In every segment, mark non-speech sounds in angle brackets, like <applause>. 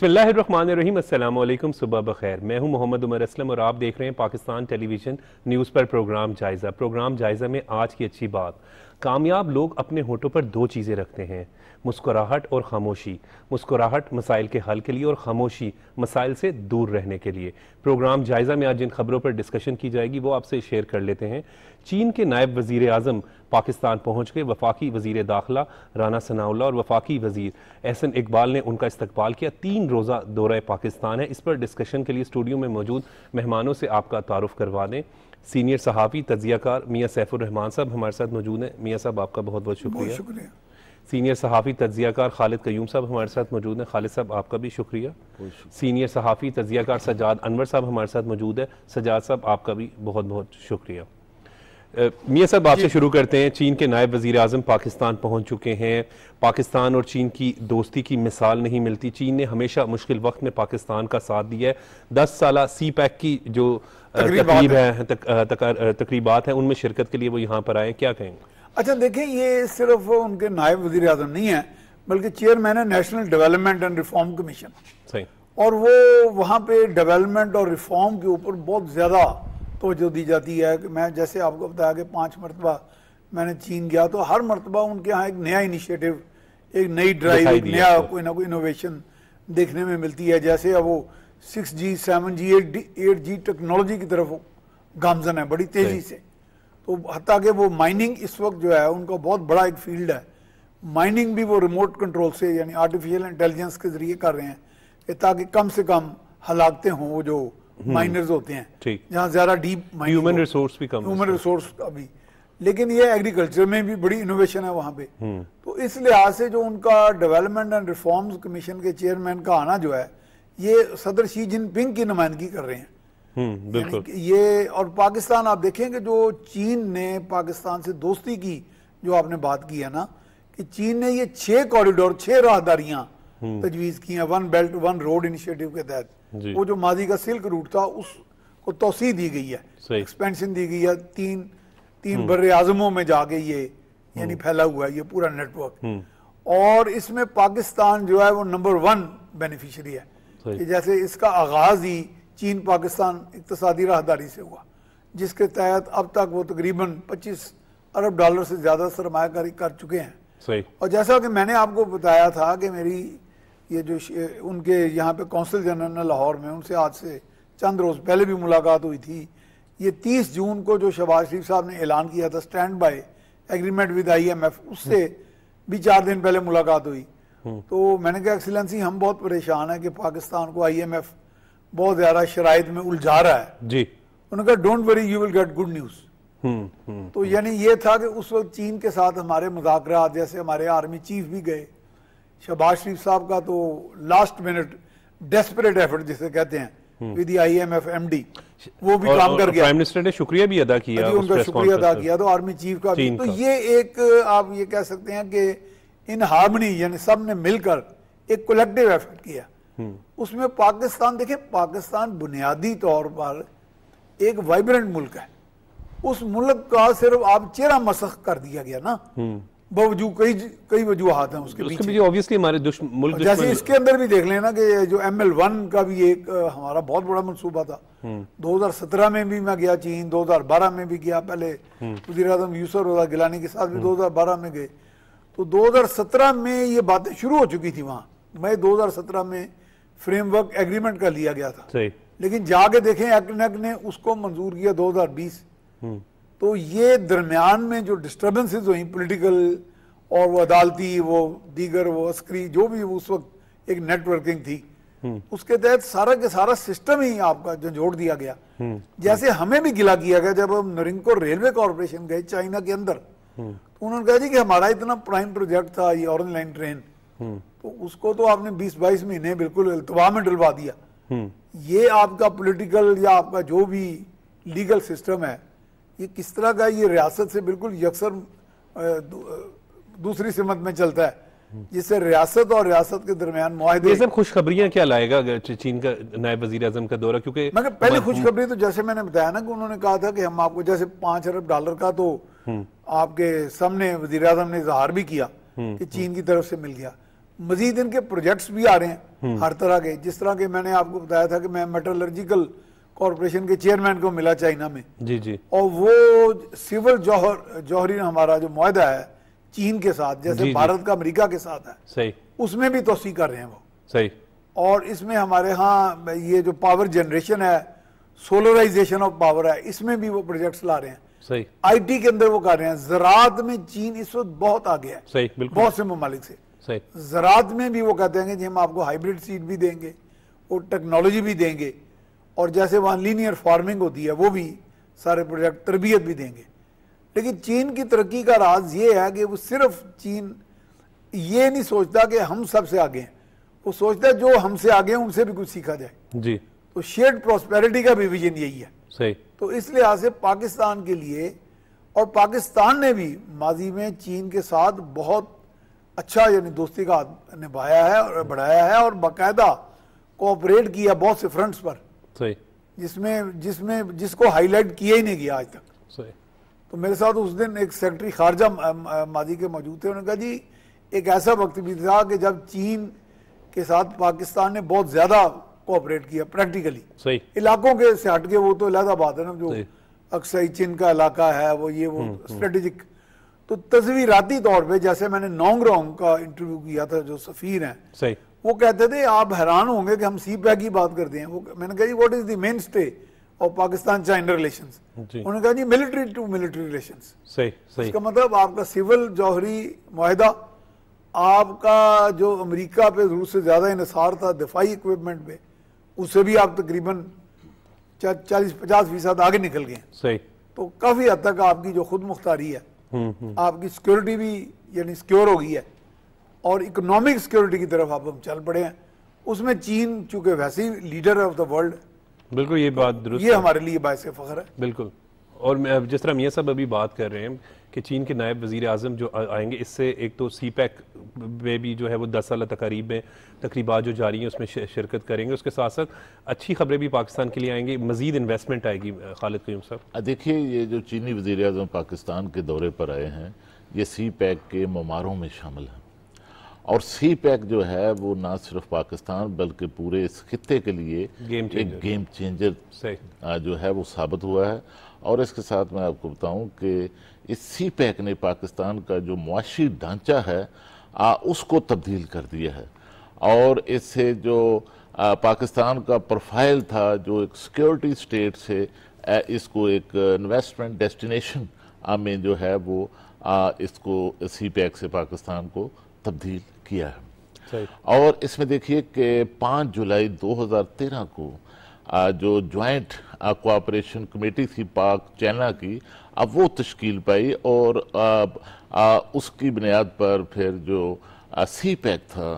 बसमीम सुबह बखैर मैं हूं मोहम्मद उमर असलम और आप देख रहे हैं पाकिस्तान टेलीविज़न न्यूज़ पर प्रोग्राम जायज़ा प्रोग्राम जायज़ा में आज की अच्छी बात कामयाब लोग अपने होठों पर दो चीज़ें रखते हैं मुस्कुराहट और खामोशी मुस्कुराहट मसाइल के हल के लिए और खामोशी मसाइल से दूर रहने के लिए प्रोग्राम जायज़ा में आज जिन खबरों पर डिस्कशन की जाएगी वो आपसे शेयर कर लेते हैं चीन के नायब वज़ी अजम पाकिस्तान पहुँच गए वफाकी वजीर दाखिला राना सनाउल्ला और वफाकी वजीर एहसन इकबाल ने उनका इस्तकबाल किया तीन रोज़ा दौरा पाकिस्तान है इस पर डिस्कशन के लिए स्टूडियो में मौजूद मेहमानों से आपका तारफ़ करवा दें सीनियर सहाफ़ी तजियाकार मियाँ सैफुररहमान साहब हमारे साथ मौजूद हैं मियाँ साहब आपका बहुत बहुत शुक्रिया शुक्रिया सीनियर सहाफ़ी तजियाकार खालिद कयूम साहब हमारे साथ मौजूद हैं खालिद साहब आपका भी शुक्रिया सीनियर सहाफ़ी तजियाकार सजाद अनवर साहब हमारे साथ मौजूद है सजाद साहब आपका भी बहुत बहुत शुक्रिया मियाँ साहब आपसे शुरू करते हैं चीन के नायब वजी अजम पाकिस्तान पहुँच चुके हैं पाकिस्तान और चीन की दोस्ती की मिसाल नहीं मिलती चीन ने हमेशा मुश्किल वक्त में पाकिस्तान का साथ दिया है दस साल सी पैक की जो तकरीब है तक, तक, तकरीबात उनमें शिरकत के लिए वो यहाँ पर आए क्या कहेंगे अच्छा देखें ये सिर्फ उनके नायब वजी अजम नहीं है बल्कि चेयरमैन है national development and reform commission सही और वो वहाँ पे डेवलपमेंट और रिफॉर्म के ऊपर बहुत ज़्यादा तोजो दी जाती है कि मैं जैसे आपको बताया कि पाँच मरतबा मैंने चीन गया तो हर मरतबा उनके यहाँ एक नया इनिशिएटिव एक नई ड्राइव एक नया कोई ना कोई इनोवेशन देखने में मिलती है जैसे अब वो six G seven G eight eight G technology की तरफ गामजन है बड़ी तेज़ी से तो हत्या के वो माइनिंग इस वक्त जो है उनका बहुत बड़ा एक फील्ड है माइनिंग भी वो रिमोट कंट्रोल से यानी आर्टिफिशियल इंटेलिजेंस के ज़रिए कर रहे हैं ताकि कम से कम हलाकते हों वो जो माइनर्स हम्म। होते हैं जहाँ ज्यादा डीप ह्यूमन रिसोर्स भी कम ह्यूमन रिसोर्स अभी लेकिन ये एग्रीकल्चर में भी बड़ी इनोवेशन है वहां पे हम्म। तो इस लिहाज से जो उनका डेवलपमेंट एंड रिफॉर्म्स कमीशन के चेयरमैन का आना जो है ये सदर शी जिनपिंग की नुमाइंदगी कर रहे हैं हम्म, ये और पाकिस्तान आप देखेंगे जो चीन ने पाकिस्तान से दोस्ती की जो आपने बात की है ना कि चीन ने ये छह कॉरिडोर छह राहदारियां तजवीज़ की हैं one belt one road initiative के तहत वो जो माजी का सिल्क रूट था उसको तोसी दी गई है एक्सपेंशन दी गई है तीन तीन हम्म। बर आजमों में जाके ये यानी हम्म। फैला हुआ है ये पूरा नेटवर्क हम्म। और इसमें पाकिस्तान जो है वो नंबर वन बेनिफिशरी है कि जैसे इसका आगाज ही चीन पाकिस्तान इकतसादी राहदारी से हुआ जिसके तहत अब तक वो तकरीबन 25 अरब डॉलर से ज़्यादा सरमाकारी कर चुके हैं और जैसा कि मैंने आपको बताया था कि मेरी ये जो उनके यहाँ पे कौंसिल जनरल ने लाहौर में उनसे आज से चंद रोज़ पहले भी मुलाकात हुई थी ये 30 जून को जो शहबाज शरीफ साहब ने ऐलान किया था standby agreement with IMF उससे भी चार दिन पहले मुलाकात हुई हम्म। तो मैंने कहा एक्सीलेंसी हम बहुत परेशान हैं कि पाकिस्तान को आईएमएफ बहुत ज़्यादा शराइ में उलझा रहा है जी उन्होंने कहा don't worry you will get good news तो हम्म। यानी ये था कि उस वक्त चीन के साथ हमारे मुजाकर जैसे हमारे आर्मी चीफ भी गए शहबाज शरीफ साहब का तो लास्ट मिनट डेस्परेट एफर्ट जिसे कहते हैं विद हम्म। वो भी और, काम कर गया प्राइम मिनिस्टर ने शुक्रिया भी अदा किया उनका शुक्रिया अदा किया तो आर्मी चीफ का भी तो ये एक आप ये कह सकते हैं कि इन हार्मनी यानी सब ने मिलकर एक कोलेक्टिव एफर्ट किया हम्म। उसमें पाकिस्तान देखें पाकिस्तान बुनियादी तौर पर एक वाइब्रेंट मुल्क है उस मुल्क का सिर्फ आप चेहरा मसख कर दिया गया ना हम्म। बावजूद कई कई वजूहत हैं उसके पीछे ऑब्वियसली हमारे मुल्क जैसे इसके अंदर भी देख लेना कि जो एम एल वन का भी एक हमारा बहुत बड़ा मनसूबा था 2017 हम्म। में भी मैं गया चीन 2012 में भी गया पहले हम्म। वजी अजम यूसर रजा गिलानी के साथ भी 2012 हम्म। में गए तो 2017 में ये बातें शुरू हो चुकी थी वहाँ मई 2017 में फ्रेमवर्क एग्रीमेंट का लिया गया था लेकिन जाके देखें एक्ट ने उसको मंजूर किया 2020 तो ये दरमियान में जो डिस्टर्बेंसेज हुई पॉलिटिकल और वो अदालती वो दीगर वो अस्करी जो भी उस वक्त एक नेटवर्किंग थी हम्म। उसके तहत सारा के सारा सिस्टम ही आपका झंझोड़ दिया गया हम्म। जैसे हमें भी गिला किया गया जब हम नरिंको रेलवे कॉरपोरेशन गए चाइना के अंदर हम्म। तो उन्होंने कहा जी कि हमारा इतना प्राइम प्रोजेक्ट था ये ऑरेंज लाइन ट्रेन तो उसको तो आपने 20-22 महीने बिल्कुल अल्तवा में डलवा दिया ये आपका पॉलिटिकल या आपका जो भी लीगल सिस्टम है ये किस तरह का ये रियासत से बिल्कुल यकसर दूसरी सिमत में चलता है जिससे रियासत और रियासत के दरमियान माहदे ये सब खुशखबरियां क्या लाएगा अगर चीन का नायब वजीर आजम का दौरा क्योंकि मगर पहले खुशखबरी तो जैसे मैंने बताया ना कि उन्होंने कहा था कि हम आपको जैसे पांच अरब डॉलर का तो हम्म। आपके सामने वजीर आजम ने इजहार भी किया हम्म, कि हम्म। चीन की तरफ से मिल गया मजीद इनके प्रोजेक्ट्स भी आ रहे हैं हर तरह के जिस तरह के मैंने आपको बताया था कि मैं मेटलर्जिकल कॉरपोरेशन के चेयरमैन को मिला चाइना में जी जी और वो सिविल जौहर जौहरी हमारा जो माहदा है चीन के साथ जैसे भारत का अमेरिका के साथ है सही उसमें भी तोसी कर रहे हैं वो सही और इसमें हमारे यहाँ ये जो पावर जनरेशन है सोलराइजेशन ऑफ पावर है इसमें भी वो प्रोजेक्ट्स ला रहे हैं सही आईटी के अंदर वो कर रहे हैं जरात में चीन इस वक्त बहुत आगे है सही बिल्कुल बहुत से ममालिक से सही जरात में भी वो कहते हैं कि हम आपको हाइब्रिड सीड भी देंगे और टेक्नोलॉजी भी देंगे और जैसे वहाँ लीनियर फार्मिंग होती है वो भी सारे प्रोजेक्ट तरबियत भी देंगे लेकिन चीन की तरक्की का राज ये है कि वो सिर्फ चीन ये नहीं सोचता कि हम सबसे आगे हैं वो सोचता है जो हमसे आगे हैं उनसे भी कुछ सीखा जाए जी तो शेड प्रॉस्पेरिटी का भी विजन यही है सही तो इस लिहाज से पाकिस्तान के लिए और पाकिस्तान ने भी माजी में चीन के साथ बहुत अच्छा यानी दोस्ती का निभाया है और बढ़ाया है और बाकायदा कोऑपरेट किया बहुत से फ्रंट्स पर सही जिसमें जिसमें जिसको हाईलाइट किया ही नहीं गया आज तक सही तो मेरे साथ उस दिन एक सेक्रेटरी खारजा मादी के मौजूद थे उन्होंने कहा जी एक ऐसा वक्त भी था कि जब चीन के साथ पाकिस्तान ने बहुत ज़्यादा कोऑपरेट किया प्रैक्टिकली सही इलाकों के से हट के वो तो लहदा बात है ना जो अक्सर चीन का इलाका है वो ये वो स्ट्रेटेजिक हम्म, हम्म। तो तस्वीराती तौर पे जैसे मैंने नोंग रोंग का इंटरव्यू किया था जो सफ़ीर हैं सही वो कहते थे आप हैरान होंगे कि हम सी पैक की बात करते हैं वो मैंने कहा जी what is the mainstay of Pakistan China relation उन्होंने कहा जी मिलिट्री टू मिलिट्री रिलेशन सही सही इसका मतलब आपका सिविल जौहरी माहिदा आपका जो अमेरिका पे जरूर से ज़्यादा इसार था दिफाई इक्विपमेंट पे उससे भी आप तकरीबन चालीस पचास फीसद आगे निकल गए सही तो काफ़ी हद तक आपकी जो खुद मुख्तारी है हम्म, हम्म। आपकी सिक्योरिटी भी यानी सिक्योर हो गई है और इकोनॉमिक सिक्योरिटी की तरफ आप हम चल पड़े हैं उसमें चीन चूंकि वैसे ही लीडर ऑफ द वर्ल्ड बिल्कुल ये बात दुरुस्त ये हमारे लिए बायस फ़ख्र है बिल्कुल और जिस तरह मियाँ साहब अभी बात कर रहे हैं कि चीन के नायब वज़ी अजम जो आएंगे इससे एक तो सी पैक e में भी जो है वो दस साल तकारीब में तकरीबा जो जारी हैं उसमें शिरकत करेंगे उसके साथ साथ अच्छी खबरें भी पाकिस्तान के लिए आएंगी मज़ीद इन्वेस्टमेंट आएगी खालिद क्यूम साहब देखिए ये जो चीनी वज़ी अजम पाकिस्तान के दौरे पर आए हैं ये सी पैक e के ममारों में शामिल हैं और सी पैक जो है वो ना सिर्फ पाकिस्तान बल्कि पूरे इस खत्े के लिए गेम एक गेम चेंजर जो है वो साबित हुआ है और इसके साथ मैं आपको बताऊं कि इस सी पैक ने पाकिस्तान का जो मुआशी ढांचा है आ, उसको तब्दील कर दिया है और इससे जो आ, पाकिस्तान का प्रोफाइल था जो एक सिक्योरिटी स्टेट से आ, इसको एक इन्वेस्टमेंट डेस्टिनेशन में जो है वो आ, इसको सी पैक से पाकिस्तान को तब्दील किया है और इसमें देखिए कि 5 जुलाई 2013 को जो ज्वाइंट कोऑपरेशन कमेटी थी पाक चाइना की अब वो तश्कील पाई और उसकी बुनियाद पर फिर जो सी पैक था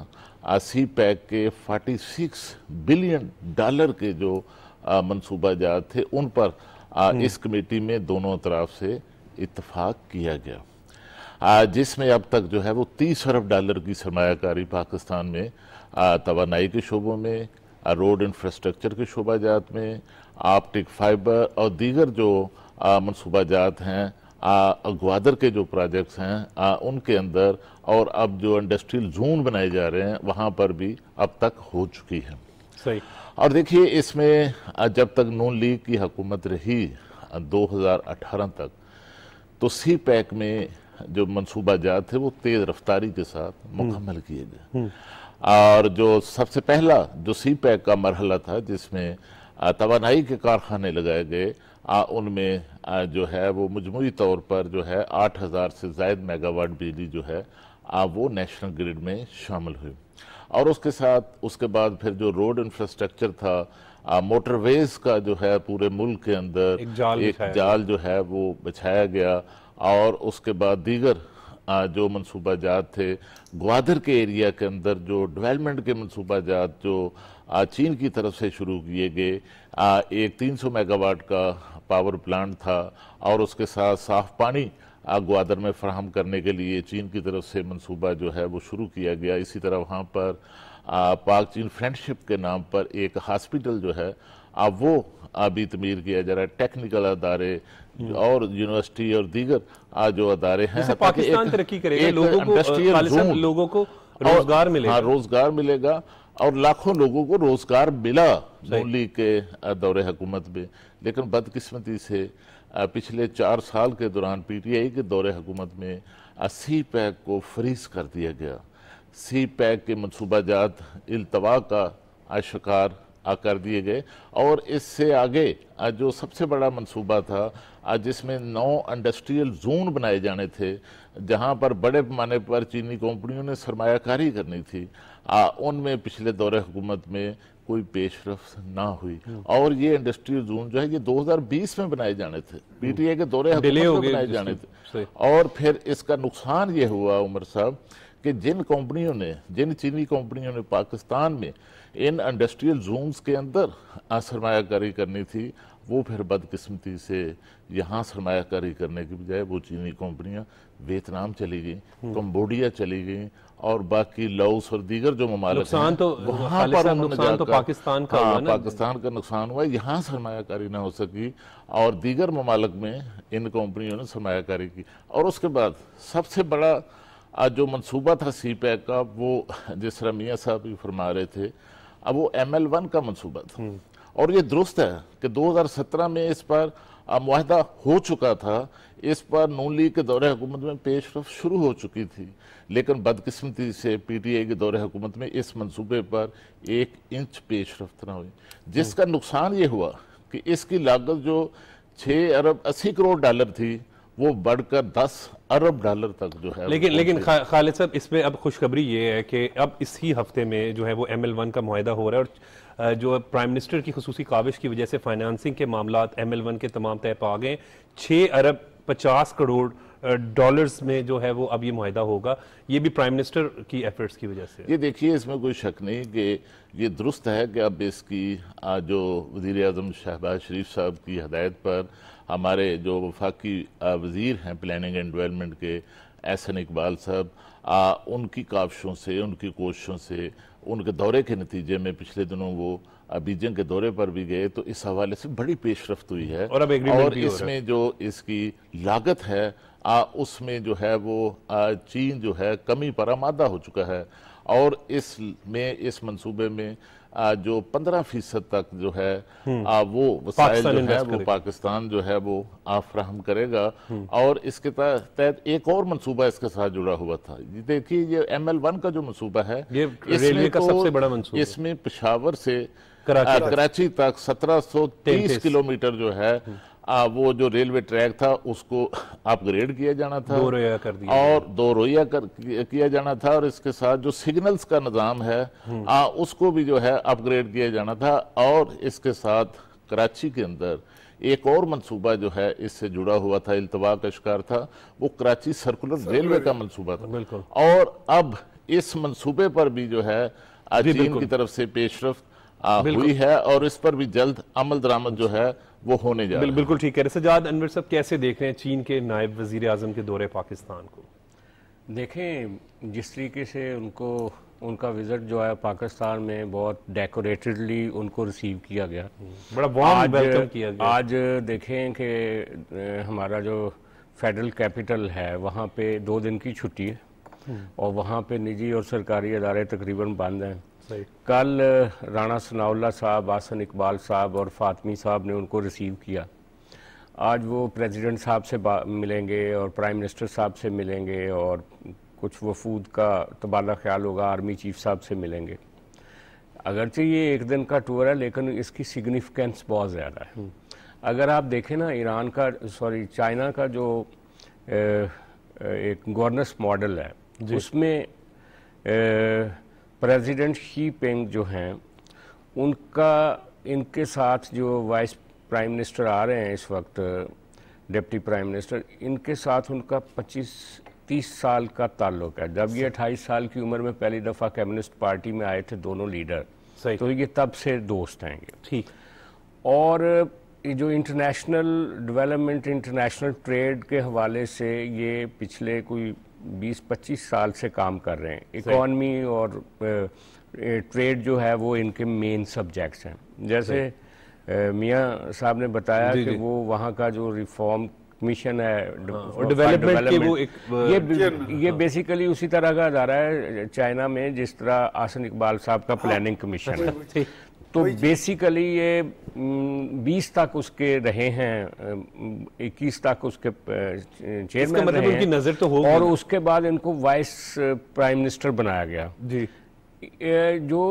सी पैक के 46 बिलियन डॉलर के जो मनसूबा जात थे उन पर हम्म। इस कमेटी में दोनों तरफ से इतफाक किया गया जिसमें अब तक जो है वो तीस अरब डॉलर की सरमाकारी पाकिस्तान में तोानाई के शोबों में रोड इंफ्रास्ट्रक्चर के शोबा जात में आपटिक फाइबर और दीगर जो मनसूबा जात हैं ग्वादर के जो प्रोजेक्ट्स हैं आ, उनके अंदर और अब जो इंडस्ट्रियल जोन बनाए जा रहे हैं वहाँ पर भी अब तक हो चुकी है सही और देखिए इसमें जब तक नून लीग की हुकूमत रही 2018 तक तो सी पैक में जो मनसूबा जात थे वो तेज़ रफ्तारी के साथ हम्म। मुकम्मल किए गए हम्म। और जो सबसे पहला जो सी पैक का मरहला था जिसमें तोानाई के कारखाने लगाए गए उनमें जो है वो मजमू तौर पर जो है आठ हज़ार से जायद मेगावाट बिजली जो है आ, वो नेशनल ग्रिड में शामिल हुई और उसके साथ उसके बाद फिर जो रोड इंफ्रास्ट्रक्चर था मोटरवेज का जो है पूरे मुल्क के अंदर एक जाल, एक जाल जो है वो बिछाया गया और उसके बाद दीगर जो मनसूबा जात थे ग्वादर के एरिया के अंदर जो डेवलपमेंट के मनसूबा जात जो चीन की तरफ से शुरू किए गए एक 300 मेगावाट का पावर प्लांट था और उसके साथ साफ पानी ग्वादर में फ्राहम करने के लिए चीन की तरफ से मनसूबा जो है वो शुरू किया गया इसी तरह वहाँ पर पाक चीन फ्रेंडशिप के नाम पर एक हॉस्पिटल जो है अब वो अभी तमीर किया जा रहा है टेक्निकल अदारे और यूनिवर्सिटी और दीगर आज जो अदारे हैं पाकिस्तान तरक्की करेगा लोगों को लोगों को रोजगार मिलेगा हाँ, रोजगार मिलेगा और लाखों लोगों को रोजगार मिला दिल्ली के दौरे हुकूमत में लेकिन बदकिस्मती से पिछले चार साल के दौरान पी टी आई के दौरे हुकूमत में सी पैक को फ्रीज कर दिया गया सी पैक के मनसूबाजात अल्तवा का शिकार कर दिए गए और इससे आगे जो सबसे बड़ा मंसूबा था जिसमें नौ इंडस्ट्रियल जोन बनाए जाने थे जहां पर बड़े पैमाने पर चीनी कंपनियों ने सरमाकारी करनी थी उनमें पिछले दौरे हुकूमत में कोई पेशरफ ना हुई हम्म। और ये इंडस्ट्रियल जोन जो है ये 2020 में बनाए जाने थे हम्म। पीटीए के दौरे में बनाए जाने थे और फिर इसका नुकसान ये हुआ उमर साहब कि जिन कंपनियों ने जिन चीनी कंपनियों ने पाकिस्तान में इन इंडस्ट्रियल जोन्स के अंदर सरमाकारी करनी थी वो फिर बदकिस्मती से यहाँ सरमाकारी करने की बजाय वो चीनी कंपनियाँ वियतनाम चली गई हम्म। कम्बोडिया चली गई और बाकी लाउस और दीगर जो ममालिक तो वहाँ पर नुकसान तो पाकिस्तान का हाँ, पाकिस्तान का नुकसान हुआ यहाँ सरमाकारी ना हो सकी और दीगर ममालक में इन कंपनियों ने सरमाकारी की और उसके बाद सबसे बड़ा जो मनसूबा था सी पैक का वो जिस तरह मियाँ साहब भी फरमा रहे थे अब वो एम एल वन का मनसूबा था हम्म। और ये दुरुस्त है कि 2017 में इस पर माहदा हो चुका था इस पर नून लीग के दौरे हुकूमत में पेशरफ शुरू हो चुकी थी लेकिन बदकिस्मती से पी टी आई के दौरे हुकूमत में इस मनसूबे पर एक इंच पेशरफ ना हुई जिसका नुकसान ये हुआ कि इसकी लागत जो छः अरब अस्सी करोड़ डॉलर थी वो बढ़कर 10 अरब डॉलर तक जो है लेकिन लेकिन खा, खालिद साहब इसमें अब खुशखबरी ये है कि अब इसी हफ्ते में जो है वो एम एल वन का माहिदा हो रहा है और जो प्राइम मिनिस्टर की खसूसी काविश की वजह से फाइनेंसिंग के मामला एम एल वन के तमाम तय पा गए छः अरब पचास करोड़ डॉलर्स में जो है वो अब ये माहिदा होगा ये भी प्राइम मिनिस्टर की एफर्ट्स की वजह से ये देखिए इसमें कोई शक नहीं कि ये दुरुस्त है कि अब इसकी जो वजीर अजम शहबाज शरीफ साहब की हदायत पर हमारे जो वफाकी वज़ीर हैं प्लानिंग एंड डेवलपमेंट के एहसन इकबाल साहब उनकी काविशों से उनकी कोशिशों से उनके दौरे के नतीजे में पिछले दिनों वो बीजिंग के दौरे पर भी गए तो इस हवाले से बड़ी पेशरफ हुई है और अब और इसमें जो इसकी लागत है आ, उसमें जो है वो आ, चीन जो है कमी पर आमादा हो चुका है और इसमें इस, इस मनसूबे में जो पंद्रह फीसद तक जो है हम्म। आ, वो वसाइल जो है वो पाकिस्तान जो है वो फ्राहम करेगा हम्म। और इसके तहत एक और मनसूबा इसके साथ जुड़ा हुआ था देखिए ये एम एल वन का जो मनसूबा है ये रेलवे का तो सबसे बड़ा मनसूबा इसमें पिशावर से कराची, कराची तक तेईस किलोमीटर जो है हम्म। आ, वो जो रेलवे ट्रैक था उसको अपग्रेड किया जाना था दो रोया कर दिया और दो रोया कर किया जाना था और इसके साथ जो सिग्नल्स का निज़ाम है हम्म। आ, उसको भी जो है अपग्रेड किया जाना था और इसके साथ कराची के अंदर एक और मंसूबा जो है इससे जुड़ा हुआ था अल्तवा का शिकार था वो कराची सर्कुलर रेलवे का मंसूबा था बिल्कुल और अब इस मंसूबे पर भी जो है चीन की तरफ से पेशरफ हुई है और इस पर भी जल्द अमल दरामद जो है वो होने जा बिल्कुल ठीक है सजाद अनवर साहब कैसे देख रहे हैं चीन के नायब वजीर अजम के दौरे पाकिस्तान को देखें जिस तरीके से उनको उनका विजिट जो है पाकिस्तान में बहुत डेकोरेटेडली उनको रिसीव किया गया बड़ा वार्म वेलकम किया गया आज देखें कि हमारा जो फेडरल कैपिटल है वहाँ पे दो दिन की छुट्टी है हम्म। और वहाँ पे निजी और सरकारी अदारे तकरीबन बंद हैं कल राणा सनाउल्ला साहब आसन इकबाल साहब और फातमी साहब ने उनको रिसीव किया आज वो प्रेसिडेंट साहब से मिलेंगे और प्राइम मिनिस्टर साहब से मिलेंगे और कुछ वफूद का तबादला ख्याल होगा आर्मी चीफ साहब से मिलेंगे अगरचे ये एक दिन का टूर है लेकिन इसकी सिग्निफिकेंस बहुत ज़्यादा है हम्म। अगर आप देखें ना ईरान का सॉरी चाइना का जो ए, एक गवर्नेंस मॉडल है उसमें ए, प्रेसिडेंट शी पेंग जो हैं उनका इनके साथ जो वाइस प्राइम मिनिस्टर आ रहे हैं इस वक्त डिप्टी प्राइम मिनिस्टर इनके साथ उनका 25 30 साल का ताल्लुक है जब ये 28 साल की उम्र में पहली दफ़ा कम्युनिस्ट पार्टी में आए थे दोनों लीडर सही तो ये तब से दोस्त हैं ये ठीक और जो इंटरनेशनल डेवलपमेंट इंटरनेशनल ट्रेड के हवाले से ये पिछले कोई 20-25 साल से काम कर रहे हैं इकॉनमी और ट्रेड जो है वो इनके मेन सब्जेक्ट्स हैं जैसे मियाँ साहब ने बताया कि वो वहाँ का जो रिफॉर्म मिशन है हाँ, डेवलपमेंट के वो एक ये ये बेसिकली हाँ। उसी तरह का अदारा है चाइना में जिस तरह आसन इकबाल साहब का प्लानिंग हाँ। कमीशन है <laughs> तो बेसिकली ये 20 हम्म, तक उसके रहे हैं 21 हम्म, तक उसके चेयरमैन मतलब उनकी नजर तो हो और उसके बाद इनको वाइस प्राइम मिनिस्टर बनाया गया जी जो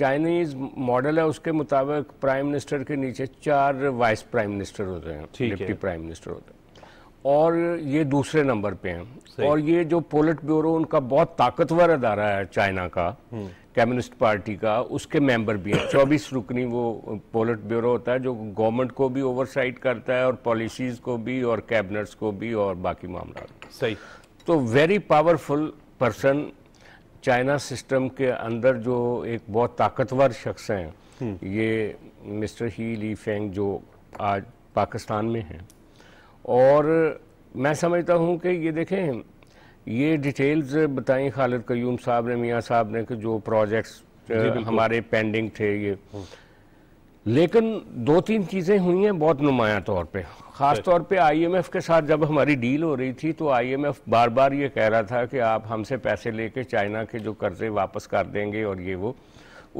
चाइनीज मॉडल है उसके मुताबिक प्राइम मिनिस्टर के नीचे चार वाइस प्राइम मिनिस्टर होते हैं डिप्टी प्राइम मिनिस्टर होते हैं और ये दूसरे नंबर पे हैं और ये जो पोलिट ब्यूरो उनका बहुत ताकतवर अदारा है चाइना का हम्म। कम्युनिस्ट पार्टी का उसके मेंबर भी हैं चौबीस रुकनी वो पोलिट ब्यूरो होता है जो गवर्नमेंट को भी ओवरसाइट करता है और पॉलिसीज़ को भी और कैबिनेट्स को भी और बाकी मामला सही तो very powerful person China system के अंदर जो एक बहुत ताकतवर शख्स हैं हम्म। ये मिस्टर ही ली फेंग जो आज पाकिस्तान में हैं और मैं समझता हूँ कि ये देखें ये डिटेल्स बताई खालिद कयूम साहब ने मियाँ साहब ने कि जो प्रोजेक्ट्स हमारे पेंडिंग थे ये लेकिन दो तीन चीज़ें हुई हैं बहुत नुमाया तौर पे ख़ास तौर पे आईएमएफ के साथ जब हमारी डील हो रही थी तो आईएमएफ बार बार ये कह रहा था कि आप हमसे पैसे लेके चाइना के जो कर्जे वापस कर देंगे और ये वो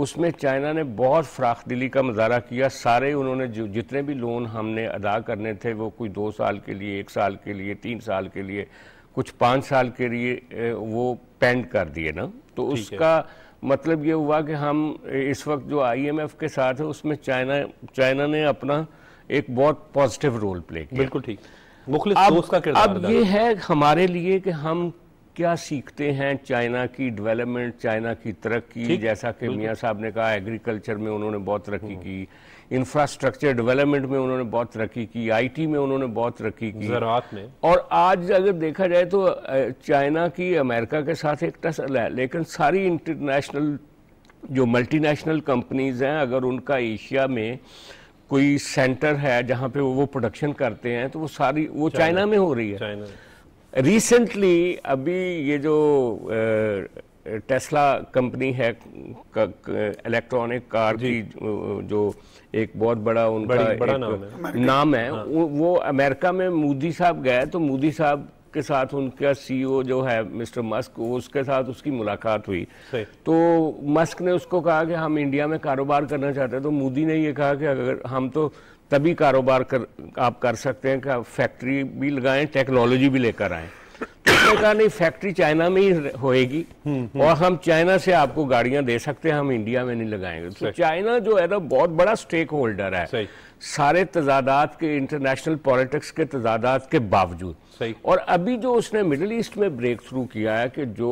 उसमें चाइना ने बहुत फ्राख दिली का मजारा किया सारे उन्होंने जो जितने भी लोन हमने अदा करने थे वो कोई दो साल के लिए एक साल के लिए तीन साल के लिए कुछ पाँच साल के लिए वो पेंड कर दिए ना तो उसका मतलब ये हुआ कि हम इस वक्त जो आईएमएफ के साथ है उसमें चाइना चाइना ने अपना एक बहुत पॉजिटिव रोल प्ले किया बिल्कुल ठीक मुखलिस अब, का अब ये है हमारे लिए कि हम क्या सीखते हैं चाइना की डेवलपमेंट चाइना की तरक्की जैसा कि मियाँ साहब ने कहा एग्रीकल्चर में उन्होंने बहुत तरक्की हम्म। की इंफ्रास्ट्रक्चर डेवलपमेंट में उन्होंने बहुत तरक्की की आईटी में उन्होंने बहुत तरक्की की ज़रात में और आज अगर देखा जाए तो चाइना की अमेरिका के साथ एक टसल है लेकिन सारी इंटरनेशनल जो मल्टीनेशनल कंपनीज हैं अगर उनका एशिया में कोई सेंटर है जहाँ पे वो प्रोडक्शन करते हैं तो वो सारी वो चाइना में हो रही है रिसेंटली अभी ये जो टेस्ला कंपनी है इलेक्ट्रॉनिक कार की जो एक बहुत बड़ा उनका बड़ा नाम है नाम है हाँ। वो अमेरिका में मोदी साहब गए तो मोदी साहब के साथ उनका सीईओ e जो है मिस्टर मस्क उसके साथ उसकी मुलाकात हुई तो मस्क ने उसको कहा कि हम इंडिया में कारोबार करना चाहते हैं तो मोदी ने ये कहा कि अगर हम तो तभी कारोबार कर आप कर सकते हैं कि फैक्ट्री भी लगाएं टेक्नोलॉजी भी लेकर आए तो उसने कहा नहीं फैक्ट्री चाइना में ही होएगी हम्म, हम्म। और हम चाइना से आपको गाड़ियां दे सकते हैं हम इंडिया में नहीं लगाएंगे तो चाइना जो है ना बहुत बड़ा स्टेक होल्डर है सारे तजादात के इंटरनेशनल पॉलिटिक्स के तजादात के बावजूद और अभी जो उसने मिडल ईस्ट में ब्रेक थ्रू किया है कि जो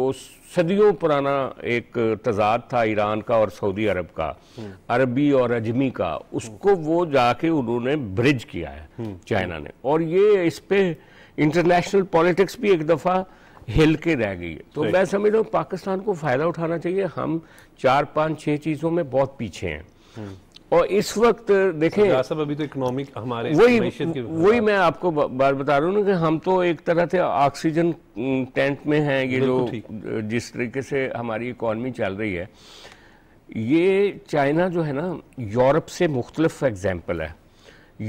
सदियों पुराना एक तजाद था ईरान का और सऊदी अरब का हम्म। अरबी और अजमी का उसको वो जाके उन्होंने ब्रिज किया है चाइना ने और ये इस पर इंटरनेशनल पॉलिटिक्स भी एक दफ़ा हिल के रह गई है तो मैं समझ रहा हूँ पाकिस्तान को फ़ायदा उठाना चाहिए हम चार पाँच छः चीज़ों में बहुत पीछे हैं हम्म। और इस वक्त देखें अभी तो इकोनॉमिक हमारे वही वही मैं आपको बार बता रहा हूँ ना कि हम तो एक तरह से ऑक्सीजन टेंट में हैं ये जो जिस तरीके से हमारी इकोनॉमी चल रही है ये चाइना जो है ना यूरोप से मुख्तलफ एग्जाम्पल है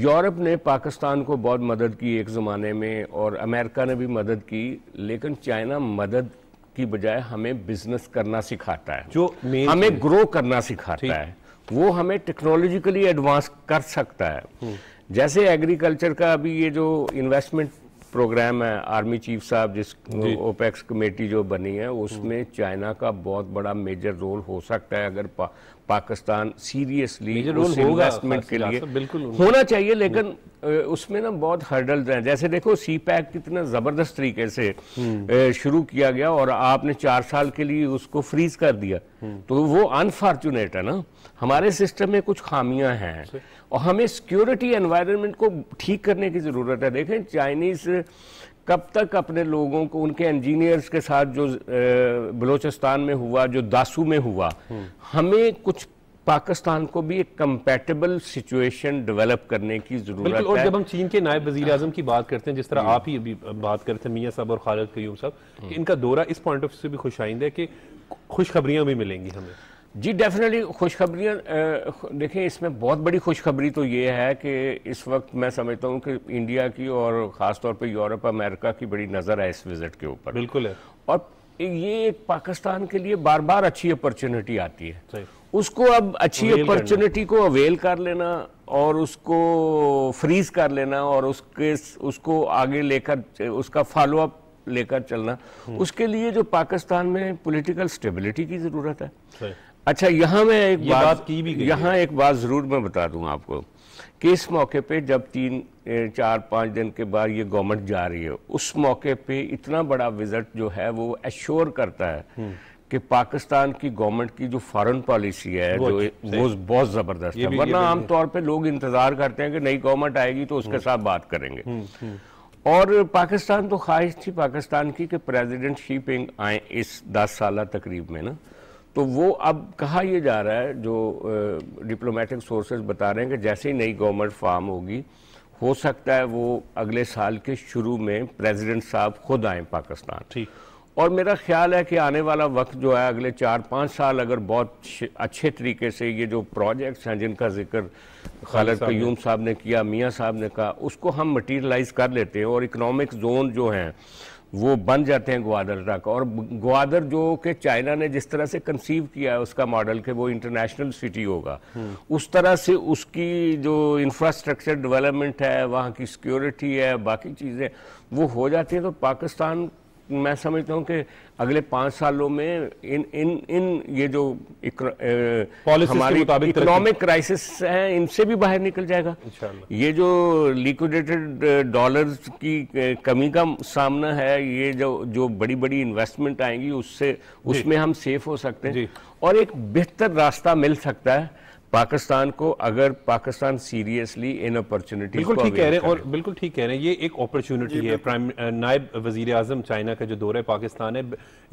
यूरोप ने पाकिस्तान को बहुत मदद की एक ज़माने में और अमेरिका ने भी मदद की लेकिन चाइना मदद की बजाय हमें बिजनेस करना सिखाता है जो हमें ग्रो करना सिखाता है वो हमें टेक्नोलॉजिकली एडवांस कर सकता है हम्म। जैसे एग्रीकल्चर का अभी ये जो इन्वेस्टमेंट प्रोग्राम है आर्मी चीफ साहब जिस ओपेक्स कमेटी जो बनी है हम्म। उसमें चाइना का बहुत बड़ा मेजर रोल हो सकता है अगर पा, पाकिस्तान सीरियसली इन्वेस्टमेंट के लिए बिल्कुल होना चाहिए लेकिन उसमें ना बहुत हर्डल हैं जैसे देखो सी पैक कितना ज़बरदस्त तरीके से हम्म। शुरू किया गया और आपने चार साल के लिए उसको फ्रीज कर दिया हम्म। तो वो अनफॉर्चुनेट है ना हमारे सिस्टम में कुछ खामियां हैं अच्छा। और हमें सिक्योरिटी एनवायरनमेंट को ठीक करने की ज़रूरत है देखें चाइनीज़ कब तक अपने लोगों को उनके इंजीनियर्स के साथ जो बलूचिस्तान में हुआ जो दासू में हुआ हम्म। हमें कुछ पाकिस्तान को भी एक कंपेटेबल सिचुएशन डेवलप करने की जरूरत है और जब हम चीन के नायब वजी अजम हाँ। की बात करते हैं जिस तरह आप ही अभी बात करते हैं मियाँ साहब और खालिद कयूम साहब हम्म। इनका दौरा इस पॉइंट ऑफ व्यू से भी खुश आइंद है कि खुशखबरियाँ भी मिलेंगी हमें जी डेफिनेटली खुशखबरियाँ देखें इसमें बहुत बड़ी खुशखबरी तो ये है कि इस वक्त मैं समझता हूँ कि इंडिया की और ख़ास तौर पे यूरोप अमेरिका की बड़ी नज़र है इस विज़िट के ऊपर बिल्कुल है और ये एक पाकिस्तान के लिए बार बार अच्छी अपॉर्चुनिटी आती है उसको अब अच्छी अपॉर्चुनिटी को अवेल कर लेना और उसको फ्रीज कर लेना और उसके उसको आगे लेकर उसका फॉलो अप लेकर चलना हम्म। उसके लिए जो पाकिस्तान में पॉलिटिकल स्टेबिलिटी की ज़रूरत है अच्छा यहाँ मैं एक बात, बात की भी यहाँ एक बात ज़रूर मैं बता दूँ आपको कि इस मौके पे जब तीन चार पाँच दिन के बाद ये गवर्नमेंट जा रही है उस मौके पे इतना बड़ा विजिट जो है वो एश्योर करता है हम्म। कि पाकिस्तान की गवर्नमेंट की जो फॉरेन पॉलिसी है जो वो बहुत ज़बरदस्त है वरना आमतौर पर लोग इंतज़ार करते हैं कि नई गवर्नमेंट आएगी तो उसके हम्म। साथ बात करेंगे हम्म, और पाकिस्तान तो ख्वाहिश थी पाकिस्तान की कि प्रेजिडेंट शी पिंग आए इस दस साल तकरीब में ना तो वो अब कहा यह जा रहा है जो डिप्लोमेटिक सोर्सेज बता रहे हैं कि जैसे ही नई गवर्नमेंट फार्म होगी हो सकता है वो अगले साल के शुरू में प्रेसिडेंट साहब खुद आए पाकिस्तान ठीक और मेरा ख्याल है कि आने वाला वक्त जो है अगले चार पाँच साल अगर बहुत अच्छे तरीके से ये जो प्रोजेक्ट्स हैं जिनका जिक्र खालद क्यूम साहब ने किया मियाँ साहब ने कहा उसको हम मटीरियलाइज कर लेते हैं और इकनॉमिक जोन जो हैं वो बन जाते हैं ग्वादर तक और ग्वादर जो कि चाइना ने जिस तरह से कंसीव किया है उसका मॉडल कि वो इंटरनेशनल सिटी होगा हम्म। उस तरह से उसकी जो इंफ्रास्ट्रक्चर डेवलपमेंट है वहाँ की सिक्योरिटी है बाकी चीज़ें वो हो जाती हैं तो पाकिस्तान मैं समझता हूँ कि अगले पाँच सालों में इन इन इन ये जो इकोनॉमिक क्राइसिस है इनसे भी बाहर निकल जाएगा ये जो लिक्विडेटेड डॉलर्स की कमी का सामना है ये जो जो बड़ी बड़ी इन्वेस्टमेंट आएंगी उससे उसमें हम सेफ हो सकते हैं और एक बेहतर रास्ता मिल सकता है पाकिस्तान को अगर पाकिस्तान सीरियसली इन अपॉर्चुनिटी बिल्कुल ठीक कह रहे हैं और बिल्कुल ठीक कह रहे हैं ये एक अपॉर्चुनिटी है प्राइम नायब वजीर अजम चाइना का जो दौरा है पाकिस्तान है